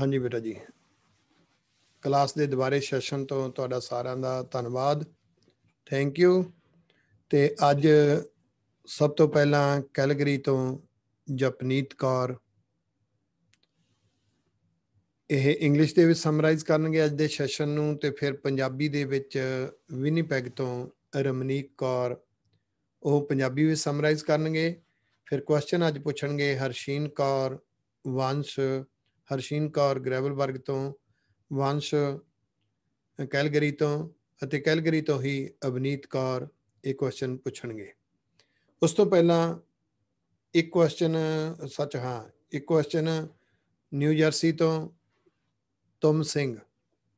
ਹਾਂਜੀ ਬੇਟਾ ਜੀ ਕਲਾਸ ਦੇ ਦੁਬਾਰੇ ਸੈਸ਼ਨ ਤੋਂ ਤੁਹਾਡਾ ਸਾਰਿਆਂ ਦਾ ਧੰਨਵਾਦ ਥੈਂਕ ਯੂ ਤੇ ਅੱਜ ਸਭ ਤੋਂ ਪਹਿਲਾਂ ਕੈਲਗਰੀ ਤੋਂ ਜਪਨੀਤ ਕੌਰ ਇਹ ਇੰਗਲਿਸ਼ ਦੇ ਵਿੱਚ ਸਮਰਾਈਜ਼ ਕਰਨਗੇ ਅੱਜ ਦੇ ਸੈਸ਼ਨ ਨੂੰ ਤੇ ਫਿਰ ਪੰਜਾਬੀ ਦੇ ਵਿੱਚ ਵਿਨੀਪੈਗ ਤੋਂ ਰਮਨੀਕ ਕੌਰ ਉਹ ਪੰਜਾਬੀ ਵਿੱਚ ਸਮਰਾਈਜ਼ ਕਰਨਗੇ ਫਿਰ ਕੁਐਸਚਨ ਅੱਜ ਪੁੱਛਣਗੇ ਹਰਸ਼ੀਨ ਕੌਰ ਵੰਸ਼ ਹਰਸ਼ੀਨ ਕੌਰ ਗ੍ਰੈਵਲਬਰਗ ਤੋਂ ਵੰਸ਼ ਕੈਲਗਰੀ ਤੋਂ ਅਤੇ ਕੈਲਗਰੀ ਤੋਂ ਹੀ ਅਵਨੀਤ ਕੌਰ ਇਹ ਕੁਐਸਚਨ ਪੁੱਛਣਗੇ ਉਸ ਤੋਂ ਪਹਿਲਾਂ ਇੱਕ ਕੁਐਸਚਨ ਸੱਚ ਹਾਂ ਇੱਕ ਕੁਐਸਚਨ ਨਿਊ ਜਰਸੀ ਤੋਂ ਤੁਮ ਸਿੰਘ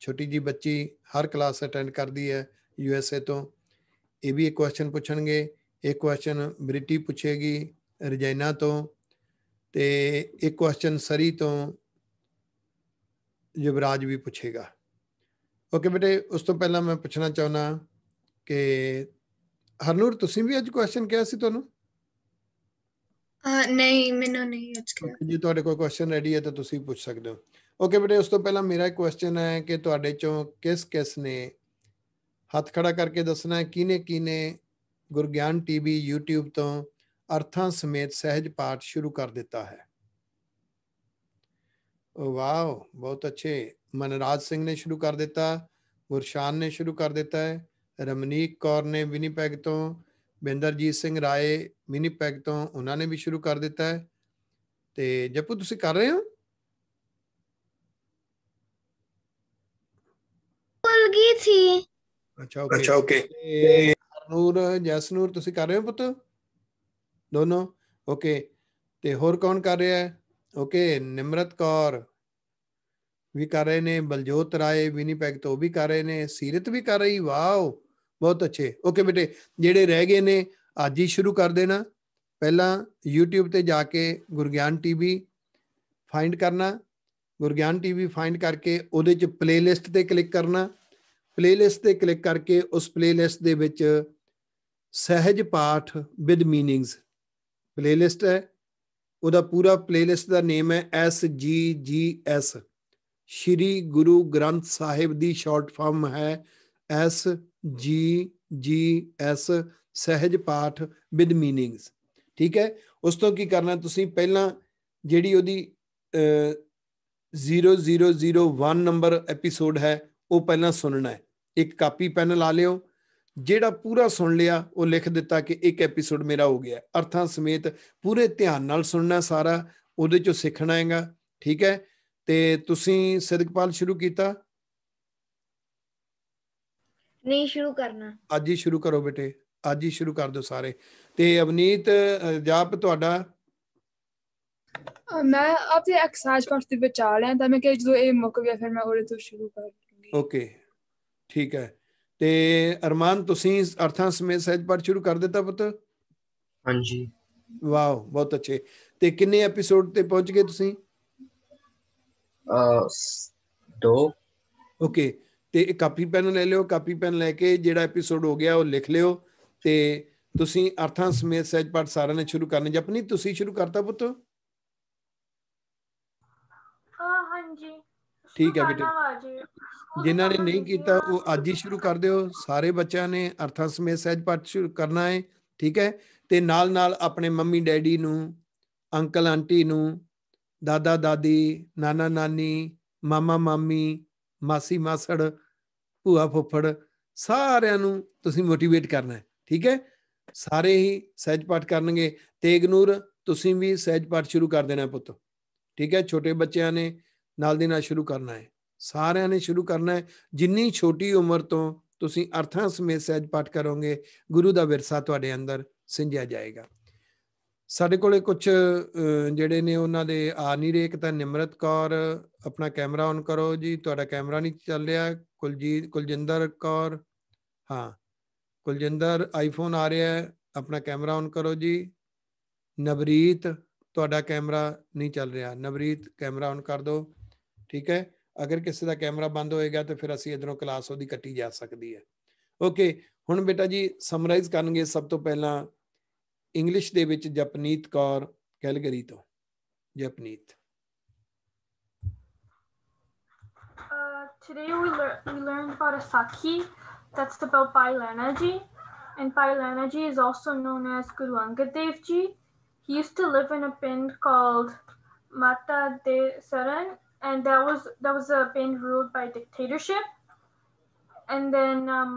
ਛੋਟੀ ਜੀ ਬੱਚੀ ਹਰ ਕਲਾਸ ਅਟੈਂਡ ਕਰਦੀ ਹੈ ਯੂ ਐਸ ਏ ਤੋਂ ਇਹ ਵੀ ਇੱਕ ਕੁਐਸਚਨ ਪੁੱਛਣਗੇ ਇੱਕ ਕੁਐਸਚਨ ਬ੍ਰਿਟੀ ਪੁੱਛੇਗੀ ਰਜੈਨਾ ਤੋਂ ਤੇ ਇੱਕ ਕੁਐਸਚਨ ਸਰੀ ਤੋਂ ਯੁਵਰਾਜ ਵੀ ਪੁੱਛੇਗਾ ਓਕੇ ਬੇਟੇ ਉਸ ਤੋਂ ਪਹਿਲਾਂ ਮੈਂ ਪੁੱਛਣਾ ਚਾਹੁੰਦਾ ਕਿ ਹਰਨੂਰ ਤੁਸੀਂ ਵੀ ਅੱਜ ਕੁਐਸਚਨ ਕਿਹਾ ਸੀ ਤੁਹਾਨੂੰ ਨਹੀਂ ਮੈਨੂੰ ਨਹੀਂ ਅੱਜ ਕਿਹਾ ਜੇ ਤੁਹਾਡੇ ਕੋਲ ਕੁਐਸਚਨ ਰੈਡੀ ਹੈ ਤਾਂ ਤੁਸੀਂ ਪੁੱਛ ਸਕਦੇ ਹੋ ਓਕੇ ਬੇਟੇ ਉਸ ਤੋਂ ਪਹਿਲਾਂ ਮੇਰਾ ਇੱਕ ਕੁਐਸਚਨ ਹੈ ਕਿ ਤੁਹਾਡੇ ਚੋਂ ਕਿਸ ਕਿਸ ਨੇ ਹੱਥ ਖੜਾ ਕਰਕੇ ਦੱਸਣਾ ਹੈ ਕਿਨੇ ਕਿਨੇ ਗੁਰਗਿਆਨ ਟੀਵੀ YouTube ਤੋਂ ਅਰਥਾਂ ਸਮੇਤ ਸਹਿਜ ਪਾਠ ਸ਼ੁਰੂ ਕਰ ਦਿੱਤਾ ਹੈ वाह बहुत अच्छे मनराज सिंह ने शुरू कर दिता गुरशान ने शुरू कर दिता है रमनीक कौर ने विनीपैग तो बिंदरजीत सिंह राय विनीपैग तो उन्होंने भी शुरू कर दिता है तो जपू तुम कर रहे हो थी अच्छा ओके अच्छा ओके नूर जस नूर तुम कर रहे हो पुत दोनों ओके ते होर कौन कर रहा है ओके निमरत कौर ਵੀ ਕਰ ਰਹੇ ਨੇ ਬਲਜੋਤ ਰਾਏ ਵਿਨੀਪੈਗ ਤੋਂ ਵੀ ਕਰ ਰਹੇ ਨੇ ਸੀਰਤ ਵੀ ਕਰ ਰਹੀ ਵਾਓ ਬਹੁਤ ਅੱਛੇ ਓਕੇ ਬੇਟੇ ਜਿਹੜੇ ਰਹਿ ਗਏ ਨੇ ਅੱਜ ਹੀ ਸ਼ੁਰੂ ਕਰ ਦੇਣਾ ਪਹਿਲਾਂ YouTube ਤੇ ਜਾ ਕੇ ਗੁਰਗਿਆਨ ਟੀਵੀ ਫਾਈਂਡ ਕਰਨਾ ਗੁਰਗਿਆਨ ਟੀਵੀ ਫਾਈਂਡ ਕਰਕੇ ਉਹਦੇ ਚ ਪਲੇਲਿਸਟ ਤੇ ਕਲਿੱਕ ਕਰਨਾ ਪਲੇਲਿਸਟ ਤੇ ਕਲਿੱਕ ਕਰਕੇ ਉਸ ਪਲੇਲਿਸਟ ਦੇ ਵਿੱਚ ਸਹਿਜ ਪਾਠ ਵਿਦ ਮੀਨਿੰਗਸ ਪਲੇਲਿਸਟ ਹੈ ਉਹਦਾ ਪੂਰਾ ਪਲੇਲਿਸਟ ਦਾ ਨੇਮ ਹੈ S G G S Shri Guru Granth Sahib ਦੀ ਸ਼ਾਰਟ ਫਾਰਮ ਹੈ ਐਸ ਜੀ ਜੀ ਐਸ ਸਹਿਜ ਪਾਠ ਵਿਦ ਮੀਨਿੰਗਸ ਠੀਕ ਹੈ ਉਸ ਤੋਂ ਕੀ ਕਰਨਾ ਤੁਸੀਂ ਪਹਿਲਾਂ ਜਿਹੜੀ ਉਹਦੀ 0001 ਨੰਬਰ ਐਪੀਸੋਡ ਹੈ ਉਹ ਪਹਿਲਾਂ ਸੁਣਨਾ ਹੈ ਇੱਕ ਕਾਪੀ ਪੈਨ ਲਾ ਲਿਓ ਜਿਹੜਾ ਪੂਰਾ ਸੁਣ ਲਿਆ ਉਹ ਲਿਖ ਦਿੱਤਾ ਕਿ ਇੱਕ ਐਪੀਸੋਡ ਮੇਰਾ ਹੋ ਗਿਆ ਅਰਥਾਂ ਸਮੇਤ ਪੂਰੇ ਧਿਆਨ ਨਾਲ ਸੁਣਨਾ ਸਾਰਾ ਉਹਦੇ ਚੋਂ ਸਿੱਖਣਾ ਹੈਗਾ ਠੀਕ ਹੈ ਤੇ ਤੁਸੀਂ ਸਿਦਕਪਾਲ ਸ਼ੁਰੂ ਕੀਤਾ ਨਹੀਂ ਸ਼ੁਰੂ ਕਰਨਾ ਅੱਜ ਹੀ ਸ਼ੁਰੂ ਕਰੋ ਬੇਟੇ ਅੱਜ ਹੀ ਸ਼ੁਰੂ ਕਰ ਦਿਓ ਸਾਰੇ ਤੇ ਅਵਨੀਤ ਜਾਪ ਤੁਹਾਡਾ ਮੈਂ ਆਪਣੇ ਐਕਸਰਸਾਈਜ਼ ਪਾਸ ਤੇ ਵਿਚਾਰ ਲਿਆ ਤਾਂ ਮੈਂ ਕਿ ਜਦੋਂ ਇਹ ਮੁੱਕ ਗਿਆ ਫਿਰ ਮੈਂ ਉਹਦੇ ਤੋਂ ਸ਼ੁਰੂ ਕਰਾਂਗੀ ਓਕੇ ਠੀਕ ਹੈ ਤੇ ਅਰਮਾਨ ਤੁਸੀਂ ਅਰਥਾਂ ਸਮੇਤ ਸਹਿਜ ਪਾਠ ਸ਼ੁਰੂ ਕਰ ਦਿੱਤਾ ਪੁੱਤ ਹਾਂਜੀ ਵਾਓ ਬਹੁਤ ਅੱਛੇ ਤੇ ਕਿੰਨੇ ਐਪੀਸੋਡ ਤੇ ਪਹੁੰਚ ਗਏ ਤੁਸੀਂ ਦੋ ਓਕੇ ਤੇ ਇੱਕ ਕਾਪੀ ਪੈਨ ਲੈ ਲਿਓ ਕਾਪੀ ਪੈਨ ਲੈ ਕੇ ਜਿਹੜਾ ਐਪੀਸੋਡ ਹੋ ਗਿਆ ਉਹ ਲਿਖ ਲਿਓ ਤੇ ਤੁਸੀਂ ਅਰਥਾਂ ਸਮੇਤ ਸਹਿਜ ਪਾਠ ਸਾਰਿਆਂ ਨੇ ਸ਼ੁਰੂ ਕਰਨੇ ਜਪਨੀ ਤੁਸੀਂ ਸ਼ੁਰੂ ਕਰਤਾ ਪੁੱਤ ਹਾਂ ਹਾਂਜੀ ਠੀਕ ਹੈ ਬੇਟੇ ਜਿਨ੍ਹਾਂ ਨੇ ਨਹੀਂ ਕੀਤਾ ਉਹ ਅੱਜ ਹੀ ਸ਼ੁਰੂ ਕਰ ਦਿਓ ਸਾਰੇ ਬੱਚਿਆਂ ਨੇ ਅਰਥਾਂ ਸਮੇਤ ਸਹਿਜ ਪਾਠ ਸ਼ੁਰੂ ਕਰਨਾ ਹੈ ਠੀਕ ਹੈ ਤੇ ਨਾਲ ਨਾਲ ਆਪਣੇ ਮੰਮੀ ਡੈਡੀ ਨੂੰ ਅੰਕਲ ਆਂਟੀ ਨੂੰ ਦਾਦਾ ਦਾਦੀ ਨਾਨਾ ਨਾਨੀ ਮਾਮਾ ਮਾਮੀ ਮਾਸੀ ਮਾਸੜ ਭੂਆ ਫੁੱਫੜ ਸਾਰਿਆਂ ਨੂੰ ਤੁਸੀਂ ਮੋਟੀਵੇਟ ਕਰਨਾ ਹੈ ਠੀਕ ਹੈ ਸਾਰੇ ਹੀ ਸਹਿਜ ਪਾਠ ਕਰਨਗੇ ਤੇਗ ਨੂਰ ਤੁਸੀਂ ਵੀ ਸਹਿਜ ਪਾਠ ਸ਼ੁਰੂ ਕਰ ਦੇਣਾ ਪੁੱਤ ਠੀਕ ਹੈ ਛੋਟੇ ਬੱਚਿਆਂ ਨੇ ਨਾਲ ਦੀ ਨਾਲ ਸ਼ੁਰੂ ਕਰਨਾ ਹੈ ਸਾਰਿਆਂ ਨੇ ਸ਼ੁਰੂ ਕਰਨਾ ਹੈ ਜਿੰਨੀ ਛੋਟੀ ਉਮਰ ਤੋਂ ਤੁਸੀਂ ਅਰਥਾਂ ਸਮੇਤ ਸਹਿਜ ਪਾਠ ਕਰੋਗੇ ਗੁਰੂ ਦਾ ਵਿਰਸਾ ਤੁਹਾਡੇ ਅੰਦਰ ਸਿੰਜਿਆ ਜਾਏਗਾ ਸਾਡੇ ਕੋਲੇ ਕੁਝ ਜਿਹੜੇ ਨੇ ਉਹਨਾਂ ਦੇ ਆ ਨਹੀਂ ਰੇਕ ਤਾਂ ਨਿਮਰਤ ਕੌਰ ਆਪਣਾ ਕੈਮਰਾ ਔਨ ਕਰੋ ਜੀ ਤੁਹਾਡਾ ਕੈਮਰਾ ਨਹੀਂ ਚੱਲ ਰਿਹਾ ਕੁਲਜੀਤ ਕੁਲਜਿੰਦਰ ਕੌਰ ਹਾਂ ਕੁਲਜਿੰਦਰ ਆਈਫੋਨ ਆ ਰਿਹਾ ਹੈ ਆਪਣਾ ਕੈਮਰਾ ਔਨ ਕਰੋ ਜੀ ਨਵਰੀਤ ਤੁਹਾਡਾ ਕੈਮਰਾ ਨਹੀਂ ਚੱਲ ਰਿਹਾ ਨਵਰੀਤ ਕੈਮਰਾ ਔਨ ਕਰ ਦਿਓ ਠੀਕ ਹੈ ਅਗਰ ਕਿਸੇ ਦਾ ਕੈਮਰਾ ਬੰਦ ਹੋਏਗਾ ਤਾਂ ਫਿਰ ਅਸੀਂ ਇਧਰੋਂ ਕਲਾਸ ਉਹਦੀ ਕੱਟੀ ਜਾ ਸਕਦੀ ਹੈ ਓਕੇ ਹੁਣ ਬੇਟਾ ਜੀ ਸਮਰਾਈਜ਼ ਕਰਨਗੇ ਸਭ ਤੋਂ ਪਹਿਲਾਂ ਇੰਗਲਿਸ਼ ਦੇ ਵਿੱਚ ਜਪਨੀਤ ਕੌਰ ਕੈਲਗਰੀ ਤੋਂ Japneet uh, Today we, lear we learned about Asaki, that's about Bailenaji, and Bailenaji is also known as Gurwanga Devji. He used to live in a band called Mata De Saran, and that was that was a band ruled by dictatorship. And then um,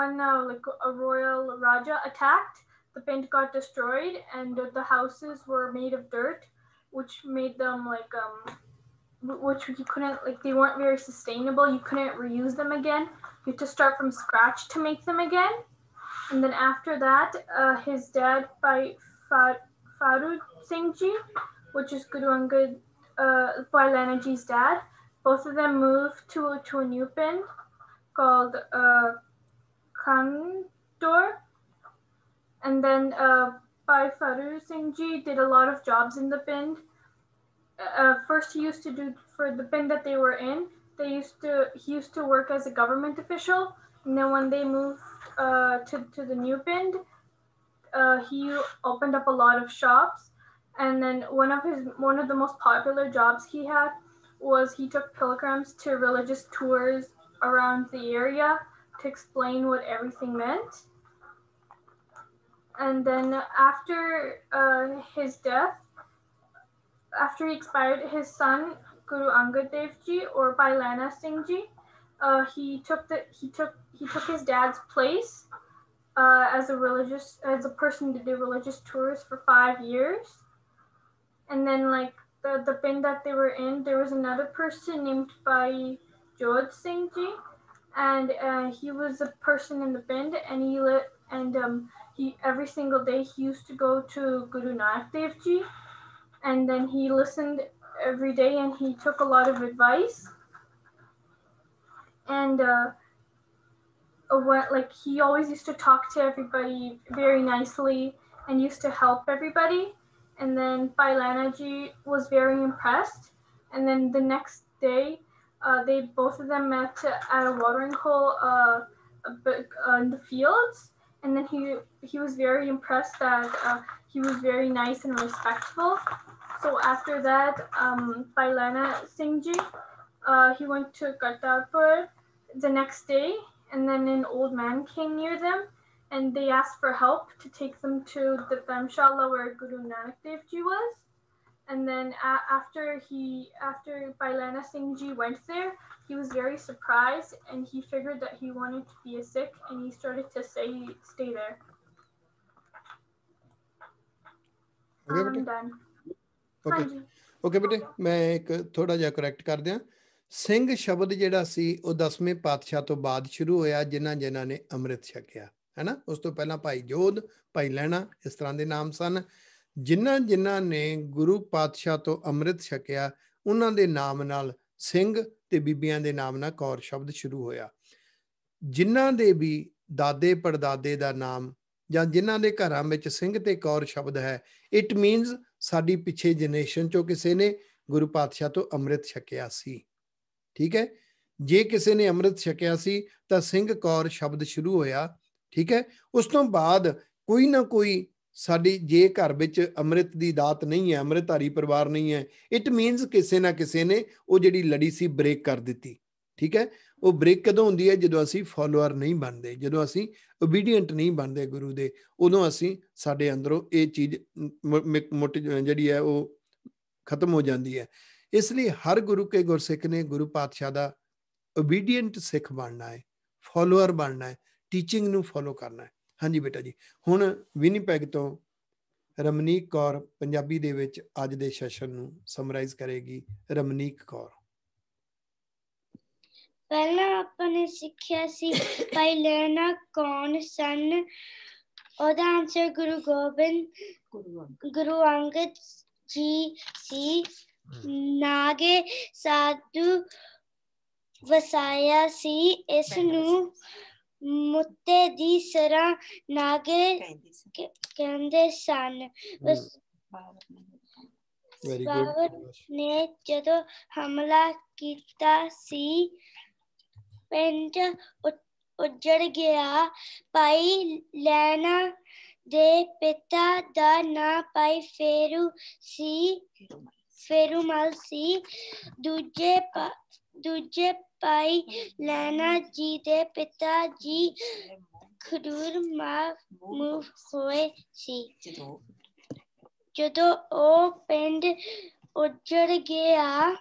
when uh, like a royal Raja attacked, the paint got destroyed and the houses were made of dirt, which made them like um, which you couldn't like they weren't very sustainable. You couldn't reuse them again. You had to start from scratch to make them again. And then after that, uh, his dad by Faru Singhji, which is Gurwangad uh, Lanaji's dad, both of them moved to to a new pin called uh, Kandor and then uh, by Faru Ji, did a lot of jobs in the Pind. Uh, uh, first, he used to do for the Pind that they were in. They used to he used to work as a government official. And then when they moved uh, to to the new Pind, uh, he opened up a lot of shops. And then one of his one of the most popular jobs he had was he took pilgrims to religious tours around the area to explain what everything meant. And then after uh, his death, after he expired, his son Guru Angad Dev Ji or by Lana Singh Ji, uh, he took the he took he took his dad's place uh, as a religious as a person to do religious tours for five years, and then like the the bin that they were in, there was another person named by Jod Singh Ji, and uh, he was a person in the bin, and he lit and um, he every single day he used to go to Guru Nanak Dev Ji, and then he listened every day and he took a lot of advice. And uh, what like he always used to talk to everybody very nicely and used to help everybody. And then Bailanaji was very impressed. And then the next day, uh, they both of them met at a watering hole uh, uh in the fields and then he he was very impressed that uh, he was very nice and respectful. So after that, um, Pailana Singhji, uh, he went to Kartarpur the next day, and then an old man came near them, and they asked for help to take them to the Dharamshala where Guru Nanak Dev Ji was. And then a- after he, after Bailana Ji went there, he was very surprised and he figured that he wanted to be a Sikh and he started to say, stay there. Okay, um, done. Okay. Okay, okay. ਬੇਟੇ ਮੈਂ ਇੱਕ ਥੋੜਾ ਜਿਹਾ correct ਕਰ ਦਿਆਂ ਸਿੰਘ ਸ਼ਬਦ ਜਿਹੜਾ ਸੀ ਉਹ 10ਵੇਂ ਪਾਤਸ਼ਾਹ ਤੋਂ ਬਾਅਦ ਸ਼ੁਰੂ ਹੋਇਆ ਜਿਨ੍ਹਾਂ ਜਿਨ੍ਹਾਂ ਨੇ ਅੰਮ੍ਰਿਤ ਛਕਿਆ ਹੈਨਾ ਉਸ ਤੋਂ ਪਹਿਲਾਂ ਭਾਈ ਜੋਧ ਭਾਈ ਲੈਣਾ ਇਸ ਤਰ੍ਹਾਂ ਦੇ ਨਾਮ ਸਨ ਜਿਨ੍ਹਾਂ ਜਿਨ੍ਹਾਂ ਨੇ ਗੁਰੂ ਪਾਤਸ਼ਾਹ ਤੋਂ ਅੰਮ੍ਰਿਤ ਛਕਿਆ ਉਹਨਾਂ ਦੇ ਨਾਮ ਨਾਲ ਸਿੰਘ ਤੇ ਬੀਬੀਆਂ ਦੇ ਨਾਮ ਨਾਲ ਕੌਰ ਸ਼ਬਦ ਸ਼ੁਰੂ ਹੋਇਆ ਜਿਨ੍ਹਾਂ ਦੇ ਵੀ ਦਾਦੇ ਪੜਦਾਦੇ ਦਾ ਨਾਮ ਜਾਂ ਜਿਨ੍ਹਾਂ ਦੇ ਘਰਾਂ ਵਿੱਚ ਸਿੰਘ ਤੇ ਕੌਰ ਸ਼ਬਦ ਹੈ ਇਟ ਮੀਨਸ ਸਾਡੀ ਪਿੱਛੇ ਜਨਰੇਸ਼ਨ ਚੋਂ ਕਿਸੇ ਨੇ ਗੁਰੂ ਪਾਤਸ਼ਾਹ ਤੋਂ ਅੰਮ੍ਰਿਤ ਛਕਿਆ ਸੀ ਠੀਕ ਹੈ ਜੇ ਕਿਸੇ ਨੇ ਅੰਮ੍ਰਿਤ ਛਕਿਆ ਸੀ ਤਾਂ ਸਿੰਘ ਕੌਰ ਸ਼ਬਦ ਸ਼ੁਰੂ ਹੋਇਆ ਠੀਕ ਹੈ ਉਸ ਤੋਂ ਬਾਅਦ ਕੋਈ ਨਾ ਕੋਈ ਸਾਡੀ ਜੇ ਘਰ ਵਿੱਚ ਅੰਮ੍ਰਿਤ ਦੀ ਦਾਤ ਨਹੀਂ ਹੈ ਅੰਮ੍ਰਿਤਧਾਰੀ ਪਰਿਵਾਰ ਨਹੀਂ ਹੈ ਇਟ ਮੀਨਸ ਕਿਸੇ ਨਾ ਕਿਸੇ ਨੇ ਉਹ ਜਿਹੜੀ ਲੜੀ ਸੀ ਬ੍ਰੇਕ ਕਰ ਦਿੱਤੀ ਠੀਕ ਹੈ ਉਹ ਬ੍ਰੇਕ ਕਦੋਂ ਹੁੰਦੀ ਹੈ ਜਦੋਂ ਅਸੀਂ ਫਾਲੋਅਰ ਨਹੀਂ ਬਣਦੇ ਜਦੋਂ ਅਸੀਂ ਓਬੀਡੀਐਂਟ ਨਹੀਂ ਬਣਦੇ ਗੁਰੂ ਦੇ ਉਦੋਂ ਅਸੀਂ ਸਾਡੇ ਅੰਦਰੋਂ ਇਹ ਚੀਜ਼ ਮੋਟੀ ਜਿਹੜੀ ਹੈ ਉਹ ਖਤਮ ਹੋ ਜਾਂਦੀ ਹੈ ਇਸ ਲਈ ਹਰ ਗੁਰੂ ਕੇ ਗੁਰਸਿੱਖ ਨੇ ਗੁਰੂ ਪਾਤਸ਼ਾਹ ਦਾ ਓਬੀਡੀਐਂਟ ਸਿੱਖ ਬਣਨਾ ਹੈ ਫਾਲੋਅਰ ਬਣਨਾ ਹੈ ਟੀਚਿੰਗ ਨੂੰ ਫਾਲੋ ਕਰਨਾ ਹੈ ਹਾਂਜੀ ਬੇਟਾ ਜੀ ਹੁਣ ਵਿਨੀਪੈਗ ਤੋਂ ਰਮਨੀਕ ਕੌਰ ਪੰਜਾਬੀ ਦੇ ਵਿੱਚ ਅੱਜ ਦੇ ਸੈਸ਼ਨ ਨੂੰ ਸਮਰਾਈਜ਼ ਕਰੇਗੀ ਰਮਨੀਕ ਕੌਰ ਪਹਿਲਾਂ ਆਪਾਂ ਨੇ ਸਿੱਖਿਆ ਸੀ ਭਾਈ ਲੈਣਾ ਕੌਣ ਸਨ ਉਹਦਾ ਆਨਸਰ ਗੁਰੂ ਗੋਬਿੰਦ ਗੁਰੂ ਅੰਗਦ ਜੀ ਸੀ ਨਾਗੇ ਸਾਧੂ ਵਸਾਇਆ ਸੀ ਇਸ ਨੂੰ ਮੁੱਤੇ ਦੀ ਸਰਾਂ ਨਾਗੇ ਕਹਿੰਦੇ ਸਨ ਬਾਬਰ ਵੈਰੀ ਗੁੱਡ ਨੇ ਜਦੋਂ ਹਮਲਾ ਕੀਤਾ ਸੀ ਪਿੰਡ ਉੱਜੜ ਗਿਆ ਪਾਈ ਲੈਣਾ ਦੇ ਪਿਤਾ ਦਾ ਨਾਂ ਪਾਈ ਫੇਰੂ ਸੀ ਫੇਰੂ ਮਲ ਸੀ ਦੂਜੇ ਦੂਜੇ ਭਾਈ ਲੈਣਾ ਜੀ ਦੇ ਪਿਤਾ ਜੀ ਖਡੂਰ ਮਾਮੂਫ ਹੋਏ ਸੀ ਜਦੋਂ ਉਹ ਪਿੰਡ ਉੱਜੜ ਗਿਆ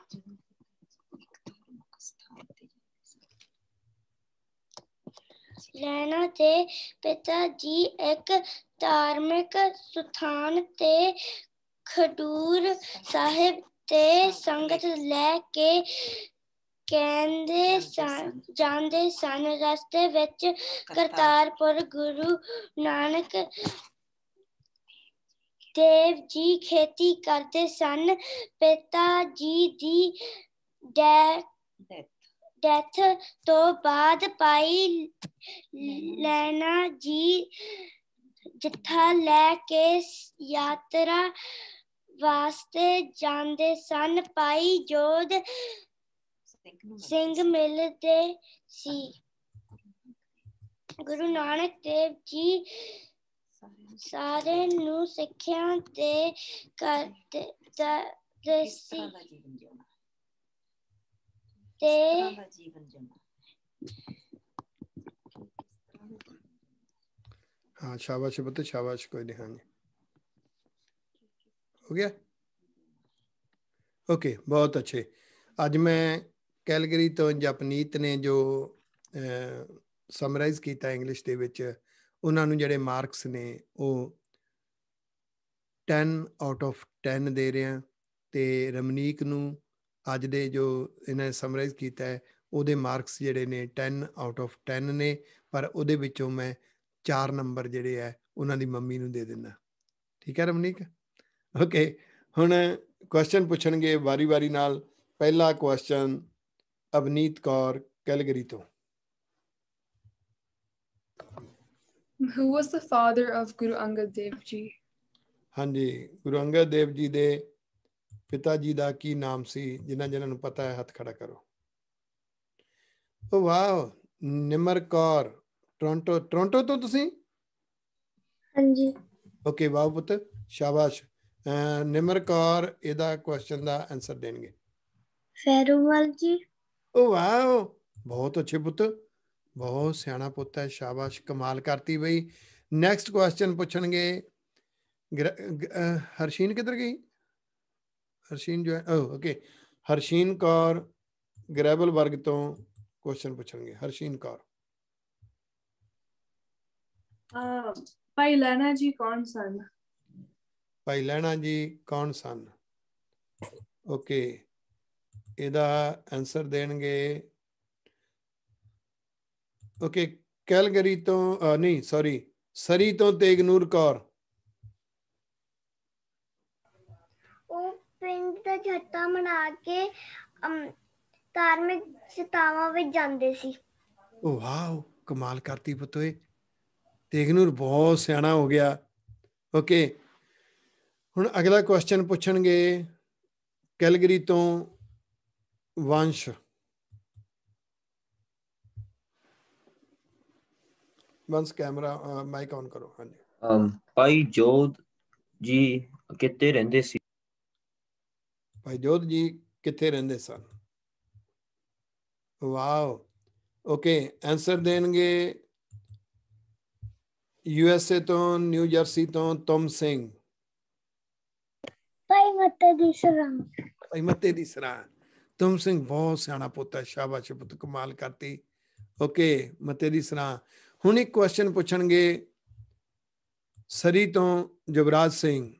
ਲੈਣਾ ਤੇ ਪਿਤਾ ਜੀ ਇੱਕ ਧਾਰਮਿਕ ਸਥਾਨ ਤੇ ਖਡੂਰ ਸਾਹਿਬ ਤੇ ਸੰਗਤ ਲੈ ਕੇ ਕਹਿੰਦੇ ਸਨ ਜਾਂਦੇ ਸਨ ਰਸਤੇ ਵਿੱਚ ਕਰਤਾਰਪੁਰ ਗੁਰੂ ਨਾਨਕ ਦੇਵ ਜੀ ਖੇਤੀ ਕਰਦੇ ਸਨ ਪਿਤਾ ਜੀ ਦੀ ਡੈਥ ਤੋਂ ਬਾਅਦ ਪਾਈ ਲੈਣਾ ਜੀ ਜਥਾ ਲੈ ਕੇ ਯਾਤਰਾ ਵਾਸਤੇ ਜਾਂਦੇ ਸਨ ਪਾਈ ਜੋਧ ਸਿੰਘ ਮਿਲਦੇ ਸੀ ਗੁਰੂ ਨਾਨਕ ਦੇਵ ਜੀ ਸਾਰੇ ਨੂੰ ਸਿੱਖਿਆ ਦੇ ਕਰਦੇ ਦੇ ਸੀ ਤੇ हाँ शाबाश बते शाबाश कोई नहीं हाँ जी हो गया ओके बहुत अच्छे आज मैं ਕੈਲਗਰੀ ਤੋਂ ਜਪਨੀਤ ਨੇ ਜੋ ਸਮਰਾਈਜ਼ ਕੀਤਾ ਇੰਗਲਿਸ਼ ਦੇ ਵਿੱਚ ਉਹਨਾਂ ਨੂੰ ਜਿਹੜੇ ਮਾਰਕਸ ਨੇ ਉਹ 10 ਆਊਟ ਆਫ 10 ਦੇ ਰਿਹਾ ਤੇ ਰਮਨੀਕ ਨੂੰ ਅੱਜ ਦੇ ਜੋ ਇਹਨਾਂ ਨੇ ਸਮਰਾਈਜ਼ ਕੀਤਾ ਹੈ ਉਹਦੇ ਮਾਰਕਸ ਜਿਹੜੇ ਨੇ 10 ਆਊਟ ਆਫ 10 ਨੇ ਪਰ ਉਹਦੇ ਵਿੱਚੋਂ ਮੈਂ 4 ਨੰਬਰ ਜਿਹੜੇ ਆ ਉਹਨਾਂ ਦੀ ਮੰਮੀ ਨੂੰ ਦੇ ਦਿੰਦਾ ਠੀਕ ਹੈ ਰਮਨੀਕ ਓਕੇ ਹੁਣ ਕੁਐਸਚਨ ਪੁੱਛਣਗੇ ਵਾਰੀ-ਵਾਰੀ ਨਾਲ ਪਹਿਲਾ ਕੁਐਸਚਨ ਅਵਨੀਤ ਕੌਰ ਕੈਲਗਰੀ ਤੋਂ who was the father of guru angad dev ji ਹਾਂਜੀ ਗੁਰੂ ਅੰਗਦ ਦੇਵ ਜੀ ਦੇ ਪਿਤਾ ਜੀ ਦਾ ਕੀ ਨਾਮ ਸੀ ਜਿਨ੍ਹਾਂ ਜਿਨ੍ਹਾਂ ਨੂੰ ਪਤਾ ਹੈ ਹੱਥ ਖੜਾ ਕਰੋ ਉਹ ਵਾਓ ਨਿਮਰ ਕੌਰ ਟੋਰਾਂਟੋ ਟੋਰਾਂਟੋ ਤੋਂ ਤੁਸੀਂ ਹਾਂਜੀ ਓਕੇ ਵਾਹ ਪੁੱਤ ਸ਼ਾਬਾਸ਼ ਨਿਮਰ ਕੌਰ ਇਹਦਾ ਕੁਐਸਚਨ ਦਾ ਆਨਸਰ ਦੇਣਗੇ ਫੈਰੂਮਲ ਜੀ ओ वाह बहुत अच्छे ਪੁੱਤ ਬਹੁਤ ਸਿਆਣਾ ਪੁੱਤ ਹੈ ਸ਼ਾਬਾਸ਼ ਕਮਾਲ ਕਰਤੀ ਬਈ ਨੈਕਸਟ ਕੁਐਸਚਨ ਪੁੱਛਣਗੇ ਹਰਸ਼ੀਨ ਕਿੱਧਰ ਗਈ ਹਰਸ਼ੀਨ ਜੋ ਹੈ ਓਕੇ ਹਰਸ਼ੀਨ ਕੌਰ ਗ੍ਰੈਬਲ ਵਰਗ ਤੋਂ ਕੁਐਸਚਨ ਪੁੱਛਣਗੇ ਹਰਸ਼ੀਨ ਕੌਰ ਭਾਈ ਲੈਣਾ ਜੀ ਕੌਣ ਸਨ ਭਾਈ ਲੈਣਾ ਜੀ ਕੌਣ ਸਨ ਓਕੇ ਇਹਦਾ ਆਨਸਰ ਦੇਣਗੇ ਓਕੇ ਕੈਲਗਰੀ ਤੋਂ ਨਹੀਂ ਸੌਰੀ ਸਰੀ ਤੋਂ ਤੇਗਨੂਰ ਕੌਰ ਉਹ ਪਿੰਡ ਦਾ ਛੱਟਾ ਮਨਾ ਕੇ ਧਾਰਮਿਕ ਸਤਾਵਾਂ ਵਿੱਚ ਜਾਂਦੇ ਸੀ ਓ ਵਾਓ ਕਮਾਲ ਕਰਤੀ ਪਤੋਏ ਤੇਗਨੂਰ ਬਹੁਤ ਸਿਆਣਾ ਹੋ ਗਿਆ ਓਕੇ ਹੁਣ ਅਗਲਾ ਕੁਐਸਚਨ ਪੁੱਛਣਗੇ ਕੈਲਗਰੀ ਤੋਂ वंश वंश कैमरा माइक ऑन करो हाँ जी um, भाई जोद जी कितने रहते सी भाई जोद जी कितने रहते सन वाओ ओके आंसर देंगे यूएसए तो न्यू जर्सी तो तुम सिंह भाई मत्ते दी सरां भाई मत्ते दी सरां ਤੁਮ ਸਿੰਘ ਬਹੁਤ ਸਿਆਣਾ ਪੁੱਤ ਹੈ ਸ਼ਾਬਾਸ਼ ਪੁੱਤ ਕਮਾਲ ਕਰਤੀ ਓਕੇ ਮਤੇ ਤੇਰੀ ਸਰਾ ਹੁਣ ਇੱਕ ਕੁਐਸਚਨ ਪੁੱਛਣਗੇ ਸਰੀ ਤੋਂ ਜਵਰਾਜ ਸਿੰਘ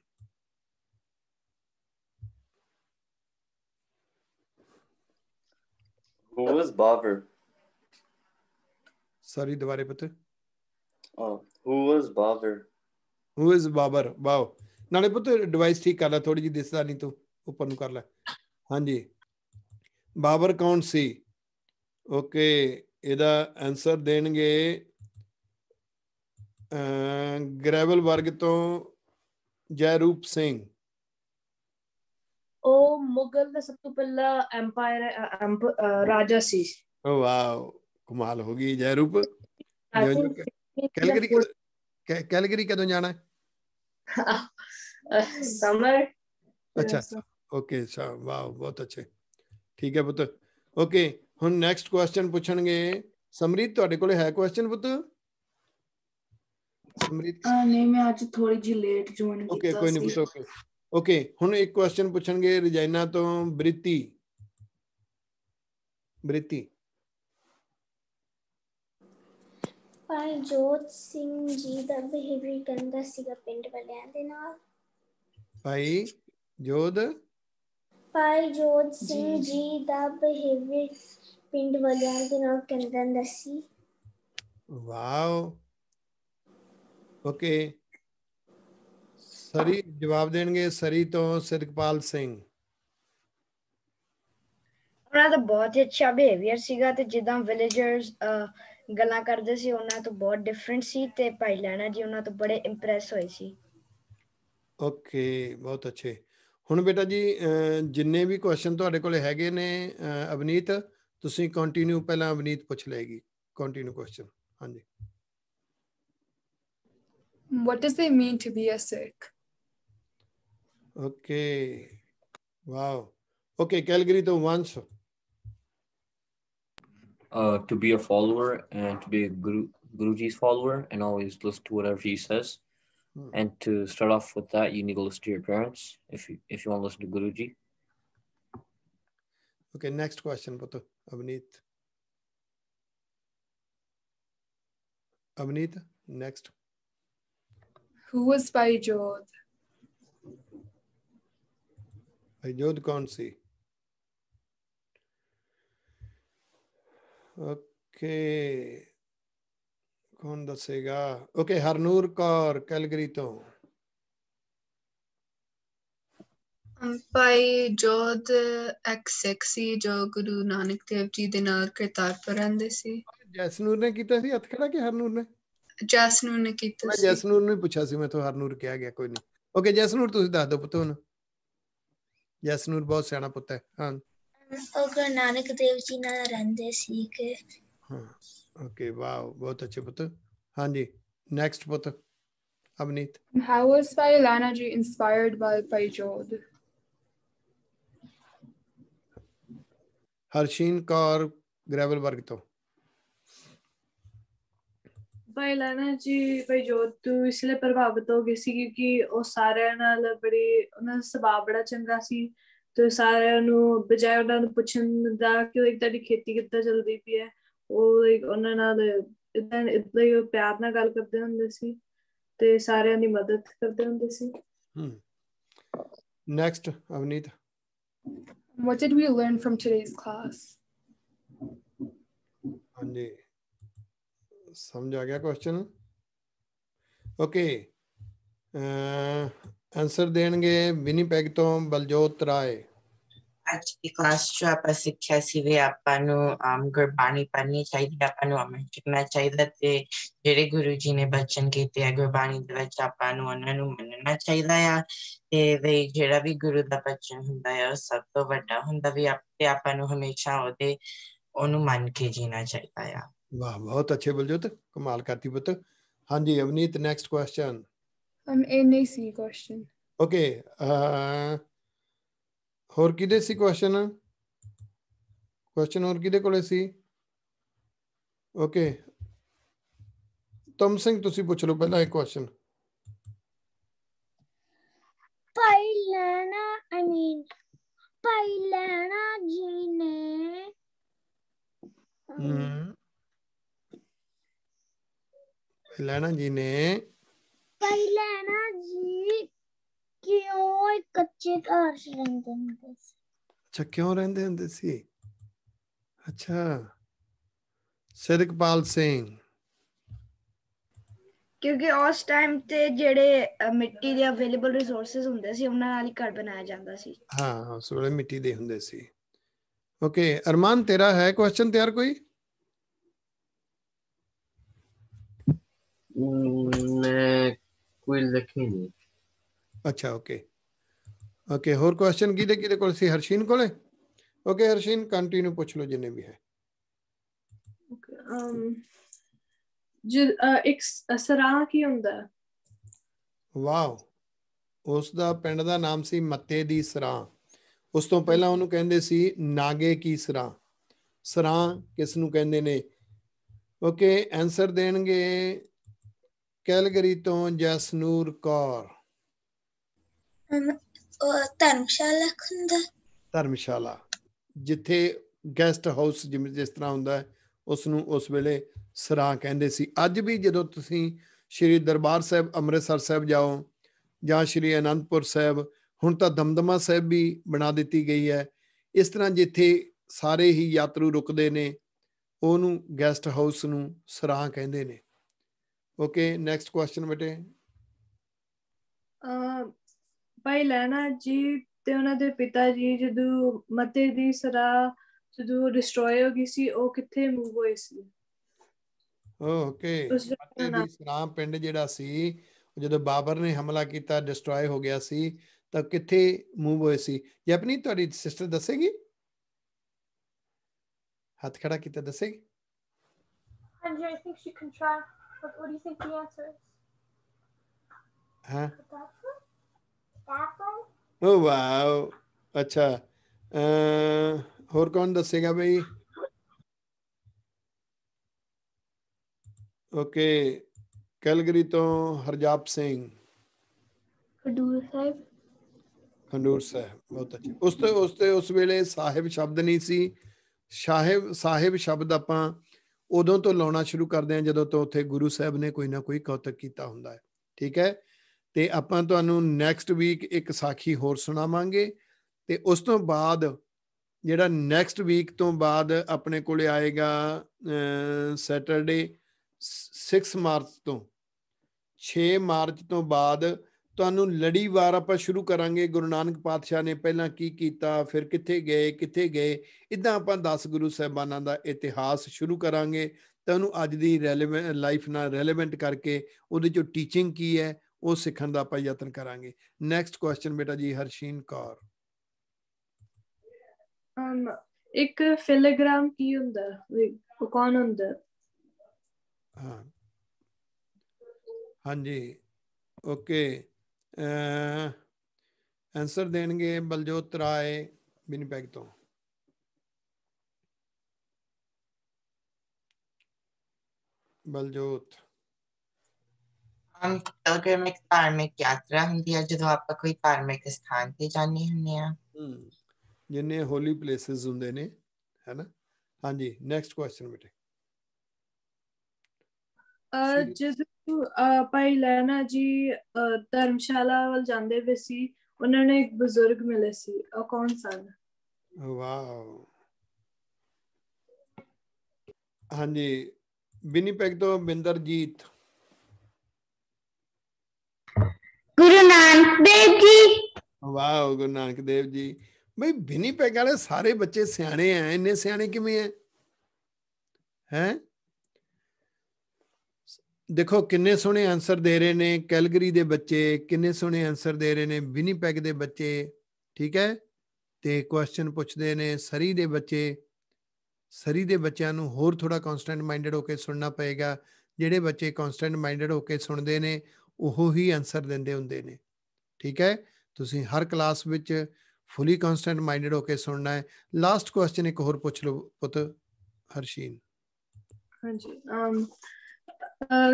ਹੂ was Babur? ਸਰੀ ਦੁਬਾਰੇ ਪੁੱਤ. Oh, who was Babur? Who is Babur Wow. ਨਾਲੇ ਪੁੱਤ ਡਿਵਾਈਸ ਠੀਕ ਕਰ ਲੈ ਥੋੜੀ ਜੀ ਦਿਸਦਾ ਨਹੀਂ ਤੂੰ ਉੱਪਰ ਨੂੰ ਕਰ ਲੈ. ਹਾਂਜੀ. ਬਾਬਰ ਕੌਣ ਸੀ ਓਕੇ ਇਹਦਾ ਆਨਸਰ ਦੇਣਗੇ ਗ੍ਰੈਵਲ ਵਰਗ ਤੋਂ ਜੈਰੂਪ ਸਿੰਘ ਉਹ ਮੁਗਲ ਦਾ ਸਭ ਤੋਂ ਪਹਿਲਾ ਐਮਪਾਇਰ ਰਾਜਾ ਸੀ ਓ ਵਾਓ ਕਮਾਲ ਹੋ ਗਈ ਜੈਰੂਪ ਕੈਲਗਰੀ ਕੈਲਗਰੀ ਕਦੋਂ ਜਾਣਾ ਹੈ ਸਮਰ ਅੱਛਾ ਓਕੇ ਸਾ ਵਾਓ ਬਹੁਤ ਅੱਛੇ ਠੀਕ ਹੈ ਪੁੱਤ ਓਕੇ ਹੁਣ ਨੈਕਸਟ ਕੁਐਸਚਨ ਪੁੱਛਣਗੇ ਸਮਰੀਤ ਤੁਹਾਡੇ ਕੋਲੇ ਹੈ ਕੁਐਸਚਨ ਪੁੱਤ ਸਮਰੀਤ ਨਹੀਂ ਮੈਂ ਅੱਜ ਥੋੜੀ ਜਿਹੀ ਲੇਟ ਜੁਆਇਨ ਕੀਤਾ ਓਕੇ ਕੋਈ ਨਹੀਂ ਪੁੱਤ ਓਕੇ ਓਕੇ ਹੁਣ ਇੱਕ ਕੁਐਸਚਨ ਪੁੱਛਣਗੇ ਰਜਾਇਨਾ ਤੋਂ ਬ੍ਰਿਤੀ ਬ੍ਰਿਤੀ ਜੋਤ ਸਿੰਘ ਜੀ ਦਾ ਬਿਹੇਵੀਅਰ ਕੰਦਾ ਸੀਗਾ ਪਿੰਡ ਵਾਲਿਆਂ ਦੇ ਨਾਲ ਭਾਈ ਜੋਦ ਭਾਈ ਜੋਤ ਸਿੰਘ ਜੀ ਦਾ ਬਿਹੇਵੀਅਰ ਪਿੰਡ ਵਾਲਿਆਂ ਦੇ ਨਾਲ ਕੰਦਨ ਦੱਸੀ ਵਾਓ ਓਕੇ ਸਰੀ ਜਵਾਬ ਦੇਣਗੇ ਸਰੀ ਤੋਂ ਸਿਰਕਪਾਲ ਸਿੰਘ ਉਹਨਾਂ ਦਾ ਬਹੁਤ ਹੀ ਅੱਛਾ ਬਿਹੇਵੀਅਰ ਸੀਗਾ ਤੇ ਜਿੱਦਾਂ ਵਿਲੇਜਰਸ ਗੱਲਾਂ ਕਰਦੇ ਸੀ ਉਹਨਾਂ ਤੋਂ ਬਹੁਤ ਡਿਫਰੈਂਟ ਸੀ ਤੇ ਭਾਈ ਲੈਣਾ ਜੀ ਉਹਨਾਂ ਤੋਂ ਬੜੇ ਇੰਪ੍ਰੈਸ ਹੋਏ ਸੀ ਓਕੇ ਬਹੁਤ ਅੱਛੇ ਹੁਣ ਬੇਟਾ ਜੀ ਜਿੰਨੇ ਵੀ ਕੁਐਸਚਨ ਤੁਹਾਡੇ ਕੋਲ ਹੈਗੇ ਨੇ ਅਵਨੀਤ ਤੁਸੀਂ ਕੰਟੀਨਿਊ ਪਹਿਲਾਂ ਅਵਨੀਤ ਪੁੱਛ ਲਏਗੀ ਕੰਟੀਨਿਊ ਕੁਐਸਚਨ ਹਾਂਜੀ what does it mean to be a Sikh? Okay. Wow. Okay, Calgary the once. Uh, to be a follower and to be Guru, Guruji's follower and always listen to whatever he says. And to start off with that, you need to listen to your parents if you if you want to listen to Guruji. Okay, next question, Putu. Avneet. Avneet, next. Who was by Jodh? By Jodh kaun Okay. ਕੌਣ ਦੱਸੇਗਾ okay Harnoor Kaur Calgary ਤੋਂ ਭਾਈ ਜੋਦ ਐਕ sexy ਜੋ ਗੁਰੂ ਨਾਨਕ ਦੇਵ ਜੀ ਦੇ ਨਾਲ ਪਰ ਰਹਿੰਦੇ ਸੀ ਜੈਸਨੂਰ ਨੇ ਕੀਤਾ ਸੀ ਹੱਥ ਖੜਾ ਕਿ ਹਰਨੂਰ ਨੇ ਜੈਸਨੂਰ ਨੇ ਕੀਤਾ ਸੀ ਮੈਂ ਜੈਸਨੂਰ ਨੂੰ ਪੁੱਛਿਆ ਸੀ ਮੈਂ ਤੋਂ ਹਰਨੂਰ ਕਿਹਾ ਗਿਆ ਕੋਈ ਨਹੀਂ ਓਕੇ ਜੈਸਨੂਰ ਤੁਸੀਂ ਦੱਸ ਦਿਓ ਪੁੱਤ ਨੂੰ ਜੈਸਨੂਰ ਬਹੁਤ ਸਿਆਣਾ ਪੁੱਤ ਹੈ ਹਾਂ ਉਹ ਗੁਰੂ ਨਾਨਕ ਦੇਵ ਜੀ ਨਾਲ ਰਹਿੰਦੇ ਸੀ ਕਿ ਹਾਂ ओके wow, बहुत अच्छे पुत्र हाँ जी नेक्स्ट पुत्र Avneet how was Lehna ji inspired by inspired by Paijod? Kaur Grewal Grewal तो ਭਾਈ ਬਾਇਲਾਨਾ ਜੀ ਭਾਈ ਬਈਜੋਤ ਤੂੰ ਇਸ ਲਈ ਪ੍ਰਭਾਵਿਤ ਹੋ ਗਈ ਸੀ ਕਿਉਂਕਿ ਉਹ ਸਾਰਿਆਂ ਨਾਲ ਬੜੀ ਉਹਨਾਂ ਦਾ ਸੁਭਾਅ ਬੜਾ ਚੰਗਾ ਸੀ ਤੇ ਸਾਰਿਆਂ ਨੂੰ ਬਜਾਏ ਉਹਨਾਂ ਨੂੰ ਪੁੱਛਣ ਦਾ ਕਿ ਉਹ ਇੱਕ ਤਾਂ ਦੀ ਖੇਤੀ ਕਿੱਦਾਂ ਚੱਲਦੀ ਪਈ ਹੈ ਉਹ ਲਾਈਕ ਉਹਨਾਂ ਨਾਲ ਇਦਾਂ ਇਦਾਂ ਹੀ ਪਿਆਰ ਨਾਲ ਗੱਲ ਕਰਦੇ ਹੁੰਦੇ ਸੀ ਤੇ ਸਾਰਿਆਂ ਦੀ ਮਦਦ ਕਰਦੇ ਹੁੰਦੇ ਸੀ ਹਮ next Avneet what did we learn from today's class ਹਾਂਜੀ ਸਮਝ ਆ ਗਿਆ ਕੁਐਸਚਨ ਓਕੇ ਅ ਆਨਸਰ ਦੇਣਗੇ ਵਿਨੀਪੈਗ ਤੋਂ ਬਲਜੋਤ ਰਾਏ ਅੱਜ ਦੀ ਕਲਾਸ ਚ ਆਪਾਂ ਸਿੱਖਿਆ ਸੀ ਵੀ ਆਪਾਂ ਨੂੰ ਗੁਰਬਾਣੀ ਪੜ੍ਹਨੀ ਚਾਹੀਦੀ ਹੈ ਆਪਾਂ ਨੂੰ ਅਮਲ ਕਰਨਾ ਚਾਹੀਦਾ ਤੇ ਜਿਹੜੇ ਗੁਰੂ ਜੀ ਨੇ ਬਚਨ ਕੀਤੇ ਆ ਗੁਰਬਾਣੀ ਦੇ ਵਿੱਚ ਆਪਾਂ ਨੂੰ ਉਹਨਾਂ ਨੂੰ ਮੰਨਣਾ ਚਾਹੀਦਾ ਆ ਤੇ ਵੀ ਜਿਹੜਾ ਵੀ ਗੁਰੂ ਦਾ ਬਚਨ ਹੁੰਦਾ ਆ ਉਹ ਸਭ ਤੋਂ ਵੱਡਾ ਹੁੰਦਾ ਵੀ ਆਪੇ ਆਪਾਂ ਨੂੰ ਹਮੇਸ਼ਾ ਉਹਦੇ ਉਹਨੂੰ ਮੰਨ ਕੇ ਜੀਣਾ ਚਾਹੀਦਾ ਆ ਵਾਹ ਬਹੁਤ ਅੱਛੇ ਬਲਜੋਤ ਕਮਾਲ ਕਰਤੀ ਪੁੱਤ ਹਾਂਜੀ ਅਵਨੀਤ ਨੈਕਸਟ ਕੁਐਸਚਨ ਅਮ ਇਹ ਨਹੀਂ ਸੀ ਕੁਐਸਚਨ ਓਕੇ ਅ ਹੋਰ ਕਿਹਦੇ ਸੀ ਕੁਐਸਚਨ ਕੁਐਸਚਨ ਹੋਰ ਕਿਹਦੇ ਕੋਲੇ ਸੀ ਓਕੇ ਤਮ ਸਿੰਘ ਤੁਸੀਂ ਪੁੱਛ ਲਓ ਪਹਿਲਾਂ ਇੱਕ ਕੁਐਸਚਨ ਪਾਈ ਲੈਣਾ ਆਈ ਮੀਨ ਲੈਣਾ ਜੀ ਨੇ ਲੈਣਾ ਜੀ ਨੇ ਭਾਈ ਲੈਣਾ ਜੀ ਕੱਚੇ ਘਰ ਰਹਿੰਦੇ ਹੁੰਦੇ ਸੀ ਅੱਛਾ ਕਿਉਂ ਰਹਿੰਦੇ ਹੁੰਦੇ ਸੀ ਅੱਛਾ ਸਿਰਕਪਾਲ ਸਿੰਘ ਕਿਉਂਕਿ ਉਸ ਟਾਈਮ ਤੇ ਜਿਹੜੇ ਮਿੱਟੀ ਦੇ ਅਵੇਲੇਬਲ ਰਿਸੋਰਸਸ ਹੁੰਦੇ ਸੀ ਉਹਨਾਂ ਨਾਲ ਹੀ ਘਰ ਬਣਾਇਆ ਜਾਂਦਾ ਸੀ ਹਾਂ ਉਸ ਵੇਲੇ ਮਿੱਟੀ ਦੇ ਹੁੰਦੇ ਸੀ ਓਕੇ ਅਰਮਾਨ ਤੇਰਾ ਹੈ ਕੁਐਸਚਨ ਤਿਆਰ ਕੋਈ ਮੈਂ ਕੋਈ ਲਿਖੀ ਨਹੀਂ ਅੱਛਾ ਓਕੇ ਓਕੇ ਹੋਰ ਕੁਐਸਚਨ ਕਿਦੇ ਕਿਦੇ ਕੋਲ ਸੀ ਹਰਸ਼ੀਨ ਕੋਲੇ ਓਕੇ ਹਰਸ਼ੀਨ ਕੰਟੀਨਿਊ ਪੁੱਛ ਲਓ ਜਿੰਨੇ ਵੀ ਹੈ ਓਕੇ ਅਮ ਜਿ ਇੱਕ ਸਰਾ ਕੀ ਹੁੰਦਾ ਵਾਓ ਉਸ ਦਾ ਪਿੰਡ ਦਾ ਨਾਮ ਸੀ ਮੱਤੇ ਦੀ ਸਰਾ ਉਸ ਤੋਂ ਪਹਿਲਾਂ ਉਹਨੂੰ ਕਹਿੰਦੇ ਸੀ ਨਾਗੇ ਕੀ ਸਰਾ ਸਰਾ ਕਿਸ ਨੂੰ ਕਹਿੰਦੇ ਨੇ ਓਕੇ ਆਨਸਰ ਦੇਣਗੇ ਕੈਲਗਰੀ ਤੋਂ ਜਸਨੂਰ ਕੌਰ ਧਰਮਸ਼ਾਲਾ ਖੁੰਦਾ ਧਰਮਸ਼ਾਲਾ ਜਿੱਥੇ ਗੈਸਟ ਹਾਊਸ ਜਿਵੇਂ ਜਿਸ ਤਰ੍ਹਾਂ ਹੁੰਦਾ ਉਸ ਨੂੰ ਉਸ ਵੇਲੇ ਸਰਾ ਕਹਿੰਦੇ ਸੀ ਅੱਜ ਵੀ ਜਦੋਂ ਤੁਸੀਂ ਸ਼੍ਰੀ ਦਰਬਾਰ ਸਾਹਿਬ ਅੰਮ੍ਰਿਤਸਰ ਸਾਹਿਬ ਜਾਓ ਜਾਂ ਸ਼੍ਰੀ ਅਨੰਦਪੁਰ ਸਾਹਿਬ ਹੁਣ ਤਾਂ ਦਮਦਮਾ ਸਾਹਿਬ ਵੀ ਬਣਾ ਦਿੱਤੀ ਗਈ ਹੈ ਇਸ ਤਰ੍ਹਾਂ ਜਿੱਥੇ ਸਾਰੇ ਹੀ ਯਾਤਰੂ ਰੁਕਦੇ ਨੇ ਉਹਨੂੰ ਗੈਸਟ ਹਾਊਸ ਨੂੰ ਸਰਾ ਕਹਿੰਦੇ ਨੇ ਓਕੇ ਨੈਕਸਟ ਕੁਐਸਚਨ ਬੇਟੇ ਭਾਈ ਲੈਣਾ ਜੀ ਤੇ ਉਹਨਾਂ ਦੇ ਪਿਤਾ ਜੀ ਜਦੋਂ ਮਤੇ ਦੀ ਸਰਾ ਜਦੋਂ ਡਿਸਟਰੋਏ ਹੋ ਗਈ ਸੀ ਉਹ ਕਿੱਥੇ ਮੂਵ ਹੋਏ ਸੀ ਓਕੇ ਮਤੇ ਦੀ ਸਰਾ ਪਿੰਡ ਜਿਹੜਾ ਸੀ ਜਦੋਂ ਬਾਬਰ ਨੇ ਹਮਲਾ ਕੀਤਾ ਡਿਸਟਰੋਏ ਹੋ ਗਿਆ ਸੀ ਤਾਂ ਕਿੱਥੇ ਮੂਵ ਹੋਏ ਸੀ ਜਪਨੀ ਤੁਹਾਡੀ ਸਿਸਟਰ ਦੱਸੇਗੀ ਹੱਥ ਖੜਾ ਕੀਤਾ ਦੱਸੇਗੀ ਹਾਂਜੀ I think she can try but what do you think the answer ਹੈ ਹਾਂ ਓ ਵਾਓ ਅੱਛਾ ਅ ਹੋਰ ਕੌਣ ਦੱਸੇਗਾ ਬਈ ਓਕੇ ਕੈਲਗਰੀ ਤੋਂ ਹਰਜਾਪ ਸਿੰਘ ਖੰਡੂਰ ਸਾਹਿਬ ਖੰਡੂਰ ਸਾਹਿਬ ਬਹੁਤ ਅੱਛਾ ਉਸ ਤੇ ਉਸ ਤੇ ਉਸ ਵੇਲੇ ਸਾਹਿਬ ਸ਼ਬਦ ਨਹੀਂ ਸੀ ਸਾਹਿਬ ਸਾਹਿਬ ਸ਼ਬਦ ਆਪਾਂ ਉਦੋਂ ਤੋਂ ਲਾਉਣਾ ਸ਼ੁਰੂ ਕਰਦੇ ਆ ਜਦੋਂ ਤੋਂ ਉੱਥੇ ਗੁਰੂ ਸਾਹਿਬ ਨੇ ਕੋਈ ਨਾ ਕੋਈ ਕੌਤਕ ਕੀਤਾ ਹੁੰਦਾ ਹੈ ਠੀਕ ਹੈ ਤੇ ਆਪਾਂ ਤੁਹਾਨੂੰ ਨੈਕਸਟ ਵੀਕ ਇੱਕ ਸਾਖੀ ਹੋਰ ਸੁਣਾਵਾਂਗੇ ਤੇ ਉਸ ਤੋਂ ਬਾਅਦ ਜਿਹੜਾ ਨੈਕਸਟ ਵੀਕ ਤੋਂ ਬਾਅਦ ਆਪਣੇ ਕੋਲੇ ਆਏਗਾ ਸੈਟਰਡੇ 6 ਮਾਰਚ ਤੋਂ 6 ਮਾਰਚ ਤੋਂ ਬਾਅਦ ਤੁਹਾਨੂੰ ਲੜੀਵਾਰ ਆਪਾਂ ਸ਼ੁਰੂ ਕਰਾਂਗੇ ਗੁਰੂ ਨਾਨਕ ਪਾਤਸ਼ਾਹ ਨੇ ਪਹਿਲਾਂ ਕੀ ਕੀਤਾ ਫਿਰ ਕਿੱਥੇ ਗਏ ਕਿੱਥੇ ਗਏ ਇਦਾਂ ਆਪਾਂ 10 ਗੁਰੂ ਸਾਹਿਬਾਨਾਂ ਦਾ ਇਤਿਹਾਸ ਸ਼ੁਰੂ ਕਰਾਂਗੇ ਤੁਹਾਨੂੰ ਅੱਜ ਦੀ ਰੈਲੇਵੈਂਟ ਲਾਈਫ ਨਾਲ ਰੈਲੇਵੈਂਟ ਕਰਕੇ ਉਹਦੇ ਚੋਂ ਟੀਚਿੰਗ ਕੀ ਹੈ ਉਹ ਸਿੱਖਣ ਦਾ ਆਪਾਂ ਯਤਨ ਕਰਾਂਗੇ ਨੈਕਸਟ ਕੁਐਸਚਨ ਬੇਟਾ ਜੀ ਹਰਸ਼ੀਨ ਕੌਰ ਅਮ ਇੱਕ ਫਿਲੀਗ੍ਰਾਮ ਕੀ ਹੁੰਦਾ ਉਹ ਕੌਣ ਹੁੰਦਾ ਹਾਂ ਹਾਂਜੀ ਓਕੇ ਆਨਸਰ ਦੇਣਗੇ ਬਲਜੋਤ ਰਾਏ ਬਿਨਪੈਗ ਤੋਂ ਬਲਜੋਤ ਅੰਕਲ ਕਿ ਮੈਂ ਧਾਰਮਿਕ ਯਾਤਰਾ ਹੁੰਦੀ ਹੈ ਜਦੋਂ ਆਪਾਂ ਕੋਈ ਧਾਰਮਿਕ ਸਥਾਨ ਤੇ ਜਾਂਦੇ ਹੁੰਦੇ ਆ ਹੂੰ ਜਿੰਨੇ ਹੋਲੀ ਪਲੇਸਸ ਹੁੰਦੇ ਨੇ ਹੈਨਾ ਹਾਂਜੀ ਨੈਕਸਟ ਕੁਐਸਚਨ ਬੇਟੇ ਜਦੋਂ ਭਾਈ ਲੈਣਾ ਜੀ ਧਰਮਸ਼ਾਲਾ ਵੱਲ ਜਾਂਦੇ ਵੇ ਸੀ ਉਹਨਾਂ ਨੇ ਇੱਕ ਬਜ਼ੁਰਗ ਮਿਲੇ ਸੀ ਉਹ ਕੌਣ ਸਨ ਵਾਓ ਹਾਂਜੀ ਵਿਨੀਪੈਗ ਤੋਂ ਬਿੰਦਰਜੀਤ ਨਾਨਕ ਦੇਵ ਜੀ ਵਾਓ ਗੁਰੂ ਨਾਨਕ ਦੇਵ ਜੀ ਬਈ ਬਿਨੀ ਪੈਗ ਵਾਲੇ ਸਾਰੇ ਬੱਚੇ ਸਿਆਣੇ ਆ ਇੰਨੇ ਸਿਆਣੇ ਕਿਵੇਂ ਆ ਹੈ ਦੇਖੋ ਕਿੰਨੇ ਸੋਹਣੇ ਆਨਸਰ ਦੇ ਰਹੇ ਨੇ ਕੈਲਗਰੀ ਦੇ ਬੱਚੇ ਕਿੰਨੇ ਸੋਹਣੇ ਆਨਸਰ ਦੇ ਰਹੇ ਨੇ ਬਿਨੀ ਪੈਗ ਦੇ ਬੱਚੇ ਠੀਕ ਹੈ ਤੇ ਕੁਐਸਚਨ ਪੁੱਛਦੇ ਨੇ ਸਰੀ ਦੇ ਬੱਚੇ ਸਰੀ ਦੇ ਬੱਚਿਆਂ ਨੂੰ ਹੋਰ ਥੋੜਾ ਕਨਸਟੈਂਟ ਮਾਈਂਡਡ ਹੋ ਕੇ ਸੁਣਨਾ ਪਏਗਾ ਜਿਹੜੇ ਬੱਚੇ ਕਨਸਟੈਂਟ ਮਾਈਂਡਡ ਹੋ ਕੇ ਸੁਣਦੇ ਨੇ ਉਹੋ ਹੀ ਆਨਸਰ ਦਿੰਦੇ ਹੁੰਦੇ ਨੇ ਠੀਕ ਹੈ ਤੁਸੀਂ ਹਰ ਕਲਾਸ ਵਿੱਚ ਫੁੱਲੀ ਕਨਸਟੈਂਟ ਮਾਈਂਡਡ ਹੋ ਕੇ ਸੁਣਨਾ ਹੈ ਲਾਸਟ ਕੁਐਸਚਨ ਇੱਕ ਹੋਰ ਪੁੱਛ ਲਓ ਪੁੱਤ ਹਰਸ਼ੀਨ ਹਾਂਜੀ ਅਮ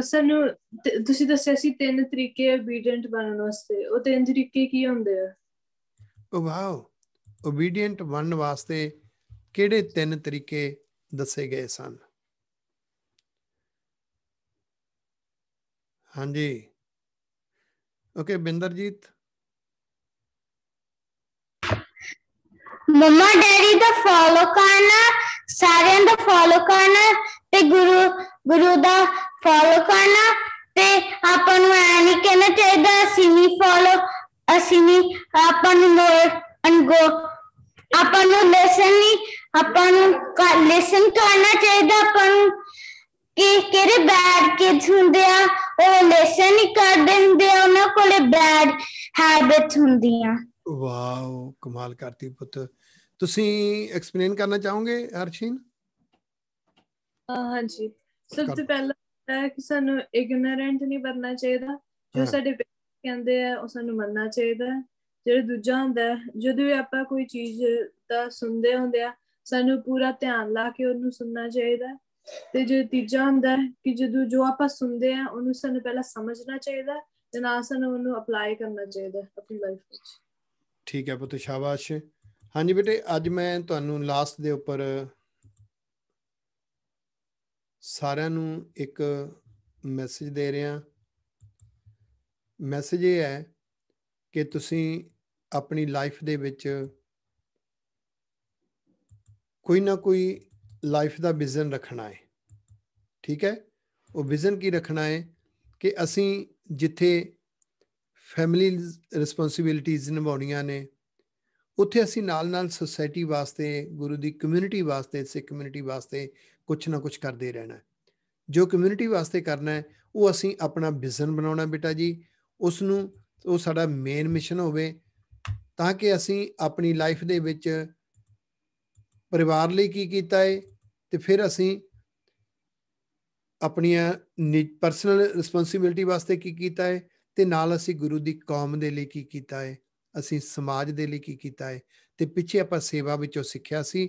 ਸਾਨੂੰ ਤੁਸੀਂ ਦੱਸਿਆ ਸੀ ਤਿੰਨ ਤਰੀਕੇ obedient ਬਣਨ ਵਾਸਤੇ ਉਹ ਤਿੰਨ ਤਰੀਕੇ ਕੀ ਹੁੰਦੇ ਆ ਉਹ ਵਾਓ obedient ਬਣਨ ਵਾਸਤੇ ਕਿਹੜੇ ਤਿੰਨ ਤਰੀਕੇ ਦੱਸੇ ਗਏ ਸਨ ਹਾਂਜੀ ਓਕੇ ਬਿੰਦਰਜੀਤ ਮਮਾ ਡੈਡੀ ਦਾ ਫੋਲੋ ਕਰਨਾ ਸਾਰਿਆਂ ਦਾ ਫੋਲੋ ਕਰਨਾ ਤੇ ਗੁਰੂ ਗੁਰੂ ਦਾ ਫੋਲੋ ਕਰਨਾ ਤੇ ਆਪਾਂ ਨੂੰ ਐ ਨਹੀਂ ਕਹਿਣਾ ਚਾਹੀਦਾ ਅਸੀਂ ਨਹੀਂ ਫੋਲੋ ਅਸੀਂ ਨਹੀਂ ਆਪਾਂ ਨੂੰ ਅਨਗੋ ਆਪਾਂ ਨੂੰ ਲਿਸਨ ਨਹੀਂ ਆਪਾਂ ਨੂੰ ਲਿਸਨ ਕਰਨਾ ਚਾਹੀਦਾ ਆਪਾਂ ਨੂੰ ਕਿ ਕਿਹੜੇ ਬੈਡ ਕਿਡਸ ਹੁੰਦੇ ਆ ਉਹ ਲੈਸਨ ਹੀ ਕਰਦੇ ਹੁੰਦੇ ਆ ਉਹਨਾਂ ਕੋਲੇ ਬੈਡ ਹੈਬਿਟਸ ਹੁੰਦੀਆਂ ਵਾਓ ਕਮਾਲ ਕਰਤੀ ਪੁੱਤ ਤੁਸੀਂ ਐਕਸਪਲੇਨ ਕਰਨਾ ਚਾਹੋਗੇ ਹਰਸ਼ੀਨ ਹਾਂਜੀ ਸਭ ਤੋਂ ਪਹਿਲਾਂ ਕਿ ਸਾਨੂੰ ਇਗਨੋਰੈਂਟ ਨਹੀਂ ਬਣਨਾ ਚਾਹੀਦਾ ਜੋ ਸਾਡੇ ਕਹਿੰਦੇ ਆ ਉਹ ਸਾਨੂੰ ਮੰਨਣਾ ਚਾਹੀਦਾ ਜਿਹੜਾ ਦੂਜਾ ਹੁੰਦਾ ਜਦੋਂ ਵੀ ਆਪਾਂ ਕੋਈ ਚੀਜ਼ ਦਾ ਸੁਣਦੇ ਹੁੰਦੇ ਆ ਸਾਨੂੰ ਪੂਰਾ ਧਿਆਨ ਲਾ ਕੇ ਉਹਨੂੰ ਸੁਣਨਾ ਚਾਹੀਦਾ ਤੇ ਜੇ ਤੀਜਾ ਹੁੰਦਾ ਹੈ ਕਿ ਜਦੋਂ ਜੋ ਆਪਾਂ ਸੁਣਦੇ ਆ ਉਹਨੂੰ ਸਾਨੂੰ ਪਹਿਲਾਂ ਸਮਝਣਾ ਚਾਹੀਦਾ ਤੇ ਨਾਲ ਸਾਨੂੰ ਉਹਨੂੰ ਅਪਲਾਈ ਕਰਨਾ ਚਾਹੀਦਾ ਆਪਣੀ ਲਾਈਫ ਵਿੱਚ ਠੀਕ ਹੈ ਪੁੱਤ ਸ਼ਾਬਾਸ਼ ਹਾਂਜੀ ਬੇਟੇ ਅੱਜ ਮੈਂ ਤੁਹਾਨੂੰ ਲਾਸਟ ਦੇ ਉੱਪਰ ਸਾਰਿਆਂ ਨੂੰ ਇੱਕ ਮੈਸੇਜ ਦੇ ਰਿਹਾ ਮੈਸੇਜ ਇਹ ਹੈ ਕਿ ਤੁਸੀਂ ਆਪਣੀ ਲਾਈਫ ਦੇ ਵਿੱਚ ਕੋਈ ਨਾ ਕੋਈ ਲਾਈਫ ਦਾ ਵਿਜ਼ਨ ਰੱਖਣਾ ਹੈ ਠੀਕ ਹੈ ਉਹ ਵਿਜ਼ਨ ਕੀ ਰੱਖਣਾ ਹੈ ਕਿ ਅਸੀਂ ਜਿੱਥੇ ਫੈਮਿਲੀ ਰਿਸਪੌਂਸਿਬਿਲਟੀਜ਼ ਨਿਭਾਉਣੀਆਂ ਨੇ ਉੱਥੇ ਅਸੀਂ ਨਾਲ-ਨਾਲ ਸੋਸਾਇਟੀ ਵਾਸਤੇ ਗੁਰੂ ਦੀ ਕਮਿਊਨਿਟੀ ਵਾਸਤੇ ਸਿੱਖ ਕਮਿਊਨਿਟੀ ਵਾਸਤੇ ਕੁਝ ਨਾ ਕੁਝ ਕਰਦੇ ਰਹਿਣਾ ਜੋ ਕਮਿਊਨਿਟੀ ਵਾਸਤੇ ਕਰਨਾ ਹੈ ਉਹ ਅਸੀਂ ਆਪਣਾ ਵਿਜ਼ਨ ਬਣਾਉਣਾ ਬੇਟਾ ਜੀ ਉਸ ਨੂੰ ਉਹ ਸਾਡਾ ਮੇਨ ਮਿਸ਼ਨ ਹੋਵੇ ਤਾਂ ਕਿ ਅਸੀਂ ਆਪਣੀ ਲਾਈਫ ਦੇ ਵਿੱਚ ਪਰਿਵਾਰ ਲਈ ਕੀ ਕੀਤਾ ਹੈ ਤੇ ਫਿਰ ਅਸੀਂ ਆਪਣੀਆਂ ਪਰਸਨਲ ਰਿਸਪੌਂਸਿਬਿਲਟੀ ਵਾਸਤੇ ਕੀ ਕੀਤਾ ਹੈ ਤੇ ਨਾਲ ਅਸੀਂ ਗੁਰੂ ਦੀ ਕੌਮ ਦੇ ਲਈ ਕੀ ਕੀਤਾ ਹੈ ਅਸੀਂ ਸਮਾਜ ਦੇ ਲਈ ਕੀ ਕੀਤਾ ਹੈ ਤੇ ਪਿੱਛੇ ਆਪਾਂ ਸੇਵਾ ਵਿੱਚੋਂ ਸਿੱਖਿਆ ਸੀ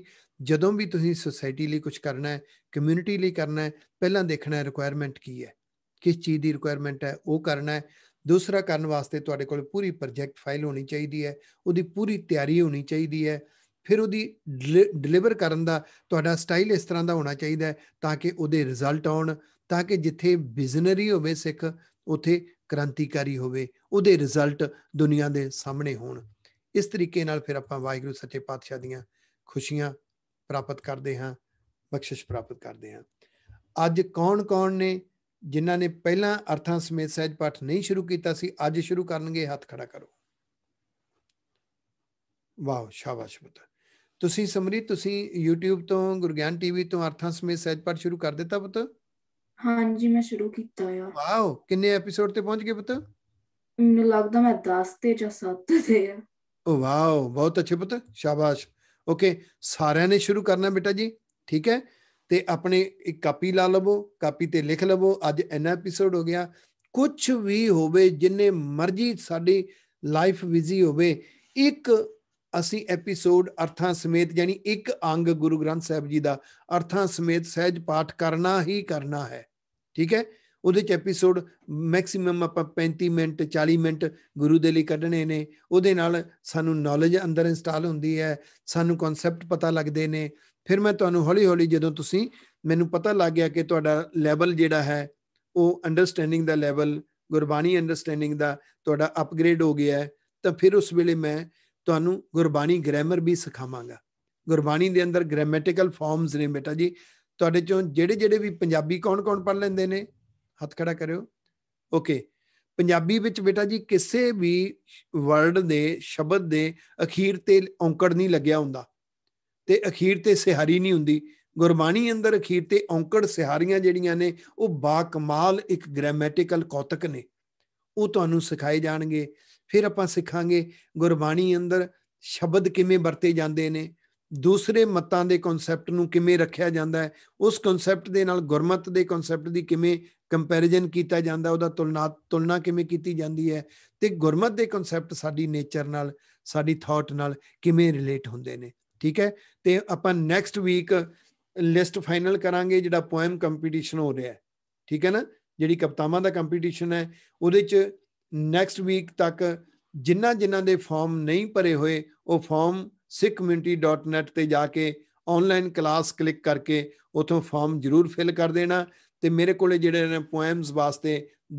ਜਦੋਂ ਵੀ ਤੁਸੀਂ ਸੋਸਾਇਟੀ ਲਈ ਕੁਝ ਕਰਨਾ ਹੈ ਕਮਿਊਨਿਟੀ ਲਈ ਕਰਨਾ ਹੈ ਪਹਿਲਾਂ ਦੇਖਣਾ ਹੈ ਰਿਕੁਆਇਰਮੈਂਟ ਕੀ ਹੈ ਕਿਸ ਚੀਜ਼ ਦੀ ਰਿਕੁਆਇਰਮੈਂਟ ਹੈ ਉਹ ਕਰਨਾ ਹੈ ਦੂਸਰਾ ਕਰਨ ਵਾਸਤੇ ਤੁਹਾਡੇ ਕੋਲ ਪੂਰੀ ਪ੍ਰੋਜੈਕਟ ਫਾਈਲ ਹੋਣੀ ਚਾਹੀਦੀ ਹੈ ਉਹਦੀ ਪੂਰੀ ਤਿਆਰੀ ਹੋਣੀ ਚਾਹੀਦੀ ਹੈ ਫਿਰ ਉਹਦੀ ਡਿਲੀਵਰ ਕਰਨ ਦਾ ਤੁਹਾਡਾ ਸਟਾਈਲ ਇਸ ਤਰ੍ਹਾਂ ਦਾ ਹੋਣਾ ਚਾਹੀਦਾ ਹੈ ਤਾਂ ਕਿ ਉਹਦੇ ਰਿਜ਼ਲਟ ਆਉਣ ਤਾਂ ਕਿ ਜਿੱਥੇ ਵਿਜ਼ਨਰੀ ਹੋਵੇ ਸਿੱਖ ਉਥੇ ਕ੍ਰਾਂਤੀਕਾਰੀ ਹੋਵੇ ਉਹਦੇ ਰਿਜ਼ਲਟ ਦੁਨੀਆ ਦੇ ਸਾਹਮਣੇ ਹੋਣ ਇਸ ਤਰੀਕੇ ਨਾਲ ਫਿਰ ਆਪਾਂ ਵਾਹਿਗੁਰੂ ਸੱਚੇ ਪਾਤਸ਼ਾਹ ਦੀਆਂ ਖੁਸ਼ੀਆਂ ਪ੍ਰਾਪਤ ਕਰਦੇ ਹਾਂ ਬਖਸ਼ਿਸ਼ ਪ੍ਰਾਪਤ ਕਰਦੇ ਹਾਂ ਅੱਜ ਕੌਣ-ਕੌਣ ਨੇ ਜਿਨ੍ਹਾਂ ਨੇ ਪਹਿਲਾਂ ਅਰਥਾਂ ਸਮੇਤ ਸਹਿਜ ਪਾਠ ਨਹੀਂ ਸ਼ੁਰੂ ਕੀਤਾ ਸੀ ਅੱਜ ਸ਼ੁਰੂ ਕਰਨਗੇ ਹੱਥ ਖੜਾ ਕਰੋ ਵਾਹ ਸ਼ਾਬਾਸ਼ ਬਤਾ ਤੁਸੀਂ ਸਮਰੀ ਤੁਸੀਂ YouTube ਤੋਂ ਗੁਰਗਿਆਨ TV ਤੋਂ ਅਰਥਾਂ ਸਮੇਤ ਸਹਿਜ ਪਾਠ ਸ਼ੁਰੂ ਕਰ ਦਿੱਤਾ ਪੁੱਤ ਹਾਂਜੀ ਮੈਂ ਸ਼ੁਰੂ ਕੀਤਾ ਆ ਵਾਓ ਕਿੰਨੇ ਐਪੀਸੋਡ ਤੇ ਪਹੁੰਚ ਗਏ ਪੁੱਤ ਮੈਨੂੰ ਲੱਗਦਾ ਮੈਂ 10 ਤੇ ਜਾਂ 7 ਤੇ ਆ ਓ ਵਾਓ ਬਹੁਤ ਅੱਛੇ ਪੁੱਤ ਸ਼ਾਬਾਸ਼ ਓਕੇ ਸਾਰਿਆਂ ਨੇ ਸ਼ੁਰੂ ਕਰਨਾ ਬੇਟਾ ਜੀ ਠੀਕ ਹੈ ਤੇ ਆਪਣੇ ਇੱਕ ਕਾਪੀ ਲਾ ਲਵੋ ਕਾਪੀ ਤੇ ਲਿਖ ਲਵੋ ਅੱਜ ਇੰਨਾ ਐਪੀਸੋਡ ਹੋ ਗਿਆ ਕੁਝ ਵੀ ਹੋਵੇ ਜਿੰਨੇ ਮਰਜ਼ੀ ਸਾਡੀ ਲਾਈਫ ਬਿਜ਼ੀ ਹੋਵੇ ਇੱਕ ਅਸੀਂ ਐਪੀਸੋਡ ਅਰਥਾਂ ਸਮੇਤ ਯਾਨੀ ਇੱਕ ਅੰਗ ਗੁਰੂ ਗ੍ਰੰਥ ਸਾਹਿਬ ਜੀ ਦਾ ਅਰਥਾਂ ਸਮੇਤ ਸਹਿਜ ਪਾਠ ਕਰਨਾ ਹੀ ਕਰਨਾ ਹੈ ਠੀਕ ਹੈ ਉਹਦੇ ਚ ਐਪੀਸੋਡ ਮੈਕਸਿਮਮ ਆਪਾਂ 35 ਮਿੰਟ 40 ਮਿੰਟ ਗੁਰੂ ਦੇ ਲਈ ਕੱਢਣੇ ਨੇ ਉਹਦੇ ਨਾਲ ਸਾਨੂੰ ਨੌਲੇਜ ਅੰਦਰ ਇੰਸਟਾਲ ਹੁੰਦੀ ਹੈ ਸਾਨੂੰ ਕਨਸੈਪਟ ਪਤਾ ਲੱਗਦੇ ਨੇ ਫਿਰ ਮੈਂ ਤੁਹਾਨੂੰ ਹੌਲੀ ਹੌਲੀ ਜਦੋਂ ਤੁਸੀਂ ਮੈਨੂੰ ਪਤਾ ਲੱਗ ਗਿਆ ਕਿ ਤੁਹਾਡਾ ਲੈਵਲ ਜਿਹੜਾ ਹੈ ਉਹ ਅੰਡਰਸਟੈਂਡਿੰਗ ਦਾ ਲੈਵਲ ਗੁਰਬਾਣੀ ਅੰਡਰਸਟੈਂਡਿੰਗ ਦਾ ਤੁਹਾਡਾ ਅਪਗ੍ਰੇਡ ਹੋ ਗਿਆ ਹੈ ਤਾਂ ਫਿਰ ਉਸ ਵੇਲੇ ਮੈਂ ਤੁਹਾਨੂੰ ਗੁਰਬਾਣੀ ਗ੍ਰਾਮਰ ਵੀ ਸਿਖਾਵਾਂਗਾ ਗੁਰਬਾਣੀ ਦੇ ਅੰਦਰ ਗ੍ਰਾਮੈਟਿਕਲ ਫਾਰਮਸ ਨੇ ਬੇਟਾ ਜੀ ਤੁਹਾਡੇ ਚੋਂ ਜਿਹੜੇ ਜਿਹੜੇ ਵੀ ਪੰਜਾਬੀ ਕੌਣ-ਕੌਣ ਪੜ ਲੈਂਦੇ ਨੇ ਹੱਥ ਖੜਾ ਕਰਿਓ ਓਕੇ ਪੰਜਾਬੀ ਵਿੱਚ ਬੇਟਾ ਜੀ ਕਿਸੇ ਵੀ ਵਰਡ ਦੇ ਸ਼ਬਦ ਦੇ ਅਖੀਰ ਤੇ ਔਂਕੜ ਨਹੀਂ ਲੱਗਿਆ ਹੁੰਦਾ ਤੇ ਅਖੀਰ ਤੇ ਸਿਹਾਰੀ ਨਹੀਂ ਹੁੰਦੀ ਗੁਰਬਾਣੀ ਅੰਦਰ ਅਖੀਰ ਤੇ ਔਂਕੜ ਸਿਹਾਰੀਆਂ ਜਿਹੜੀਆਂ ਨੇ ਉਹ ਬਾ ਕਮਾਲ ਇੱਕ ਗ੍ਰਾਮੈਟਿਕਲ ਕੌਤਕ ਨੇ ਉਹ ਤੁਹਾਨੂੰ ਸਿਖਾਏ ਜਾਣਗੇ ਫਿਰ ਆਪਾਂ ਸਿੱਖਾਂਗੇ ਗੁਰਬਾਣੀ ਅੰਦਰ ਸ਼ਬਦ ਕਿਵੇਂ ਵਰਤੇ ਜਾਂਦੇ ਨੇ ਦੂਸਰੇ ਮਤਾਂ ਦੇ ਕਨਸੈਪਟ ਨੂੰ ਕਿਵੇਂ ਰੱਖਿਆ ਜਾਂਦਾ ਹੈ ਉਸ ਕਨਸੈਪਟ ਦੇ ਨਾਲ ਗੁਰਮਤ ਦੇ ਕਨਸੈਪਟ ਦੀ ਕਿਵੇਂ ਕੰਪੈਰੀਜ਼ਨ ਕੀਤਾ ਜਾਂਦਾ ਉਹਦਾ ਤੁਲਨਾ ਤੁਲਨਾ ਕਿਵੇਂ ਕੀਤੀ ਜਾਂਦੀ ਹੈ ਤੇ ਗੁਰਮਤ ਦੇ ਕਨਸੈਪਟ ਸਾਡੀ ਨੇਚਰ ਨਾਲ ਸਾਡੀ ਥਾਟ ਨਾਲ ਕਿਵੇਂ ਰਿਲੇਟ ਹੁੰਦੇ ਨੇ ਠੀਕ ਹੈ ਤੇ ਆਪਾਂ ਨੈਕਸਟ ਵੀਕ ਲਿਸਟ ਫਾਈਨਲ ਕਰਾਂਗੇ ਜਿਹੜਾ ਪੋਇਮ ਕੰਪੀਟੀਸ਼ਨ ਹੋ ਰਿਹਾ ਹੈ ਠੀਕ ਹੈ ਨਾ ਜਿਹੜੀ ਕਪਤਾਵਾਂ ਦਾ ਕੰਪੀਟੀਸ਼ਨ ਹੈ ਉਹਦੇ ਚ ਨੈਕਸਟ ਵੀਕ ਤੱਕ ਜਿਨ੍ਹਾਂ ਜਿਨ੍ਹਾਂ ਦੇ ਫਾਰਮ ਨਹੀਂ ਭਰੇ ਹੋਏ ਉਹ ਫਾਰਮ sikcommunity.net ਤੇ ਜਾ ਕੇ ਆਨਲਾਈਨ ਕਲਾਸ ਕਲਿੱਕ ਕਰਕੇ ਉਥੋਂ ਫਾਰਮ ਜ਼ਰੂਰ ਫਿਲ ਕਰ ਦੇਣਾ ਤੇ ਮੇਰੇ ਕੋਲੇ ਜਿਹੜੇ ਨੇ ਪੋਇਮਸ ਵਾਸਤੇ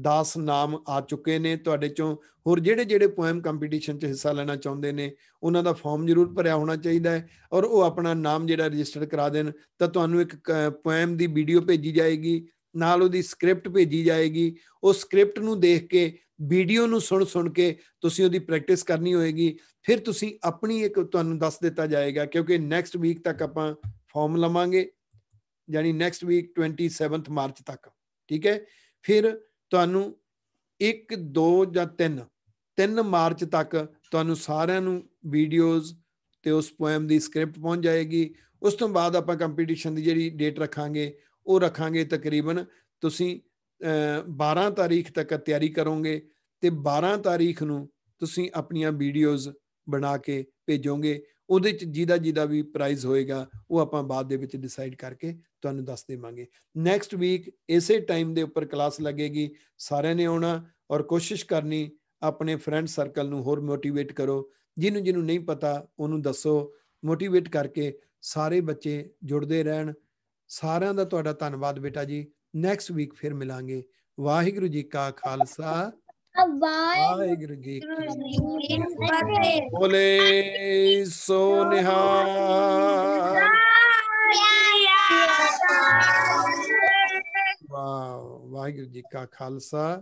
10 ਨਾਮ ਆ ਚੁੱਕੇ ਨੇ ਤੁਹਾਡੇ ਚੋਂ ਹੋਰ ਜਿਹੜੇ ਜਿਹੜੇ ਪੋਇਮ ਕੰਪੀਟੀਸ਼ਨ 'ਚ ਹਿੱਸਾ ਲੈਣਾ ਚਾਹੁੰਦੇ ਨੇ ਉਹਨਾਂ ਦਾ ਫਾਰਮ ਜ਼ਰੂਰ ਭਰਿਆ ਹੋਣਾ ਚਾਹੀਦਾ ਹੈ ਔਰ ਉਹ ਆਪਣਾ ਨਾਮ ਜਿਹੜਾ ਰਜਿਸਟਰ ਕਰਾ ਦੇਣ ਤਾਂ ਤੁਹਾਨੂੰ ਇੱਕ ਪੋਇਮ ਦੀ ਵੀਡੀਓ ਭੇਜੀ ਜਾਏਗੀ ਨਾਲ ਉਹਦੀ ਸਕ੍ਰਿਪਟ ਭੇਜੀ ਜਾਏਗੀ ਉਹ ਸਕ੍ਰਿਪਟ ਨੂੰ ਦੇਖ ਕੇ ਵੀਡੀਓ ਨੂੰ ਸੁਣ ਸੁਣ ਕੇ ਤੁਸੀਂ ਉਹਦੀ ਪ੍ਰੈਕਟਿਸ ਕਰਨੀ ਹੋਏਗੀ ਫਿਰ ਤੁਸੀਂ ਆਪਣੀ ਇੱਕ ਤੁਹਾਨੂੰ ਦੱਸ ਦਿੱਤਾ ਜਾਏਗਾ ਕਿਉਂਕਿ ਨੈਕਸਟ ਵੀਕ ਤੱਕ ਆਪਾਂ ਫਾਰਮ ਲਵਾਂਗੇ ਯਾਨੀ ਨੈਕਸਟ ਵੀਕ 27th ਮਾਰਚ ਤੱਕ ਠੀਕ ਹੈ ਫਿਰ ਤੁਹਾਨੂੰ 1 2 ਜਾਂ 3 3 ਮਾਰਚ ਤੱਕ ਤੁਹਾਨੂੰ ਸਾਰਿਆਂ ਨੂੰ ਵੀਡੀਓਜ਼ ਤੇ ਉਸ ਪੋਇਮ ਦੀ ਸਕ੍ਰਿਪਟ ਪਹੁੰਚ ਜਾਏਗੀ ਉਸ ਤੋਂ ਬਾਅਦ ਆਪਾਂ ਕੰਪੀਟੀਸ਼ਨ ਦੀ ਜਿਹੜੀ ਡੇਟ ਰੱਖਾਂਗੇ ਉਹ ਰੱਖਾਂਗੇ ਤਕਰੀਬਨ ਤੁਸੀਂ 12 ਤਾਰੀਖ ਤੱਕ ਤਿਆਰੀ ਕਰੋਗੇ ਤੇ 12 ਤਾਰੀਖ ਨੂੰ ਤੁਸੀਂ ਆਪਣੀਆਂ ਵੀਡੀਓਜ਼ ਬਣਾ ਕੇ ਭੇਜੋਗੇ ਉਹਦੇ ਚ ਜਿਹਦਾ ਜਿਹਦਾ ਵੀ ਪ੍ਰਾਈਜ਼ ਹੋਏਗਾ ਉਹ ਆਪਾਂ ਬਾਅਦ ਦੇ ਵਿੱਚ ਡਿਸਾਈਡ ਕਰਕੇ ਤੁਹਾਨੂੰ ਦੱਸ ਦੇਵਾਂਗੇ ਨੈਕਸਟ ਵੀਕ ਇਸੇ ਟਾਈਮ ਦੇ ਉੱਪਰ ਕਲਾਸ ਲੱਗੇਗੀ ਸਾਰਿਆਂ ਨੇ ਆਉਣਾ ਔਰ ਕੋਸ਼ਿਸ਼ ਕਰਨੀ ਆਪਣੇ ਫਰੈਂਡ ਸਰਕਲ ਨੂੰ ਹੋਰ ਮੋਟੀਵੇਟ ਕਰੋ ਜਿਹਨੂੰ ਜਿਹਨੂੰ ਨਹੀਂ ਪਤਾ ਉਹਨੂੰ ਦੱਸੋ ਮੋਟੀਵੇਟ ਕਰਕੇ ਸਾਰੇ ਬੱਚੇ ਜੁੜਦੇ ਰਹਿਣ ਸਾਰਿਆਂ ਦਾ ਤੁਹਾਡਾ ਧੰਨਵਾਦ ਬੇਟਾ ਜੀ ਨੈਕਸਟ ਵੀਕ ਫਿਰ ਮਿਲਾਂਗੇ ਵਾਹਿਗੁਰੂ ਜੀ ਕਾ ਖਾਲਸਾ ਵਾਹਿਗੁਰੂ ਜੀ ਕੀ ਬੋਲੇ ਸੋਨਿਹਾ ਵਾਹ ਵਾਹਿਗੁਰੂ ਜੀ ਕਾ ਖਾਲਸਾ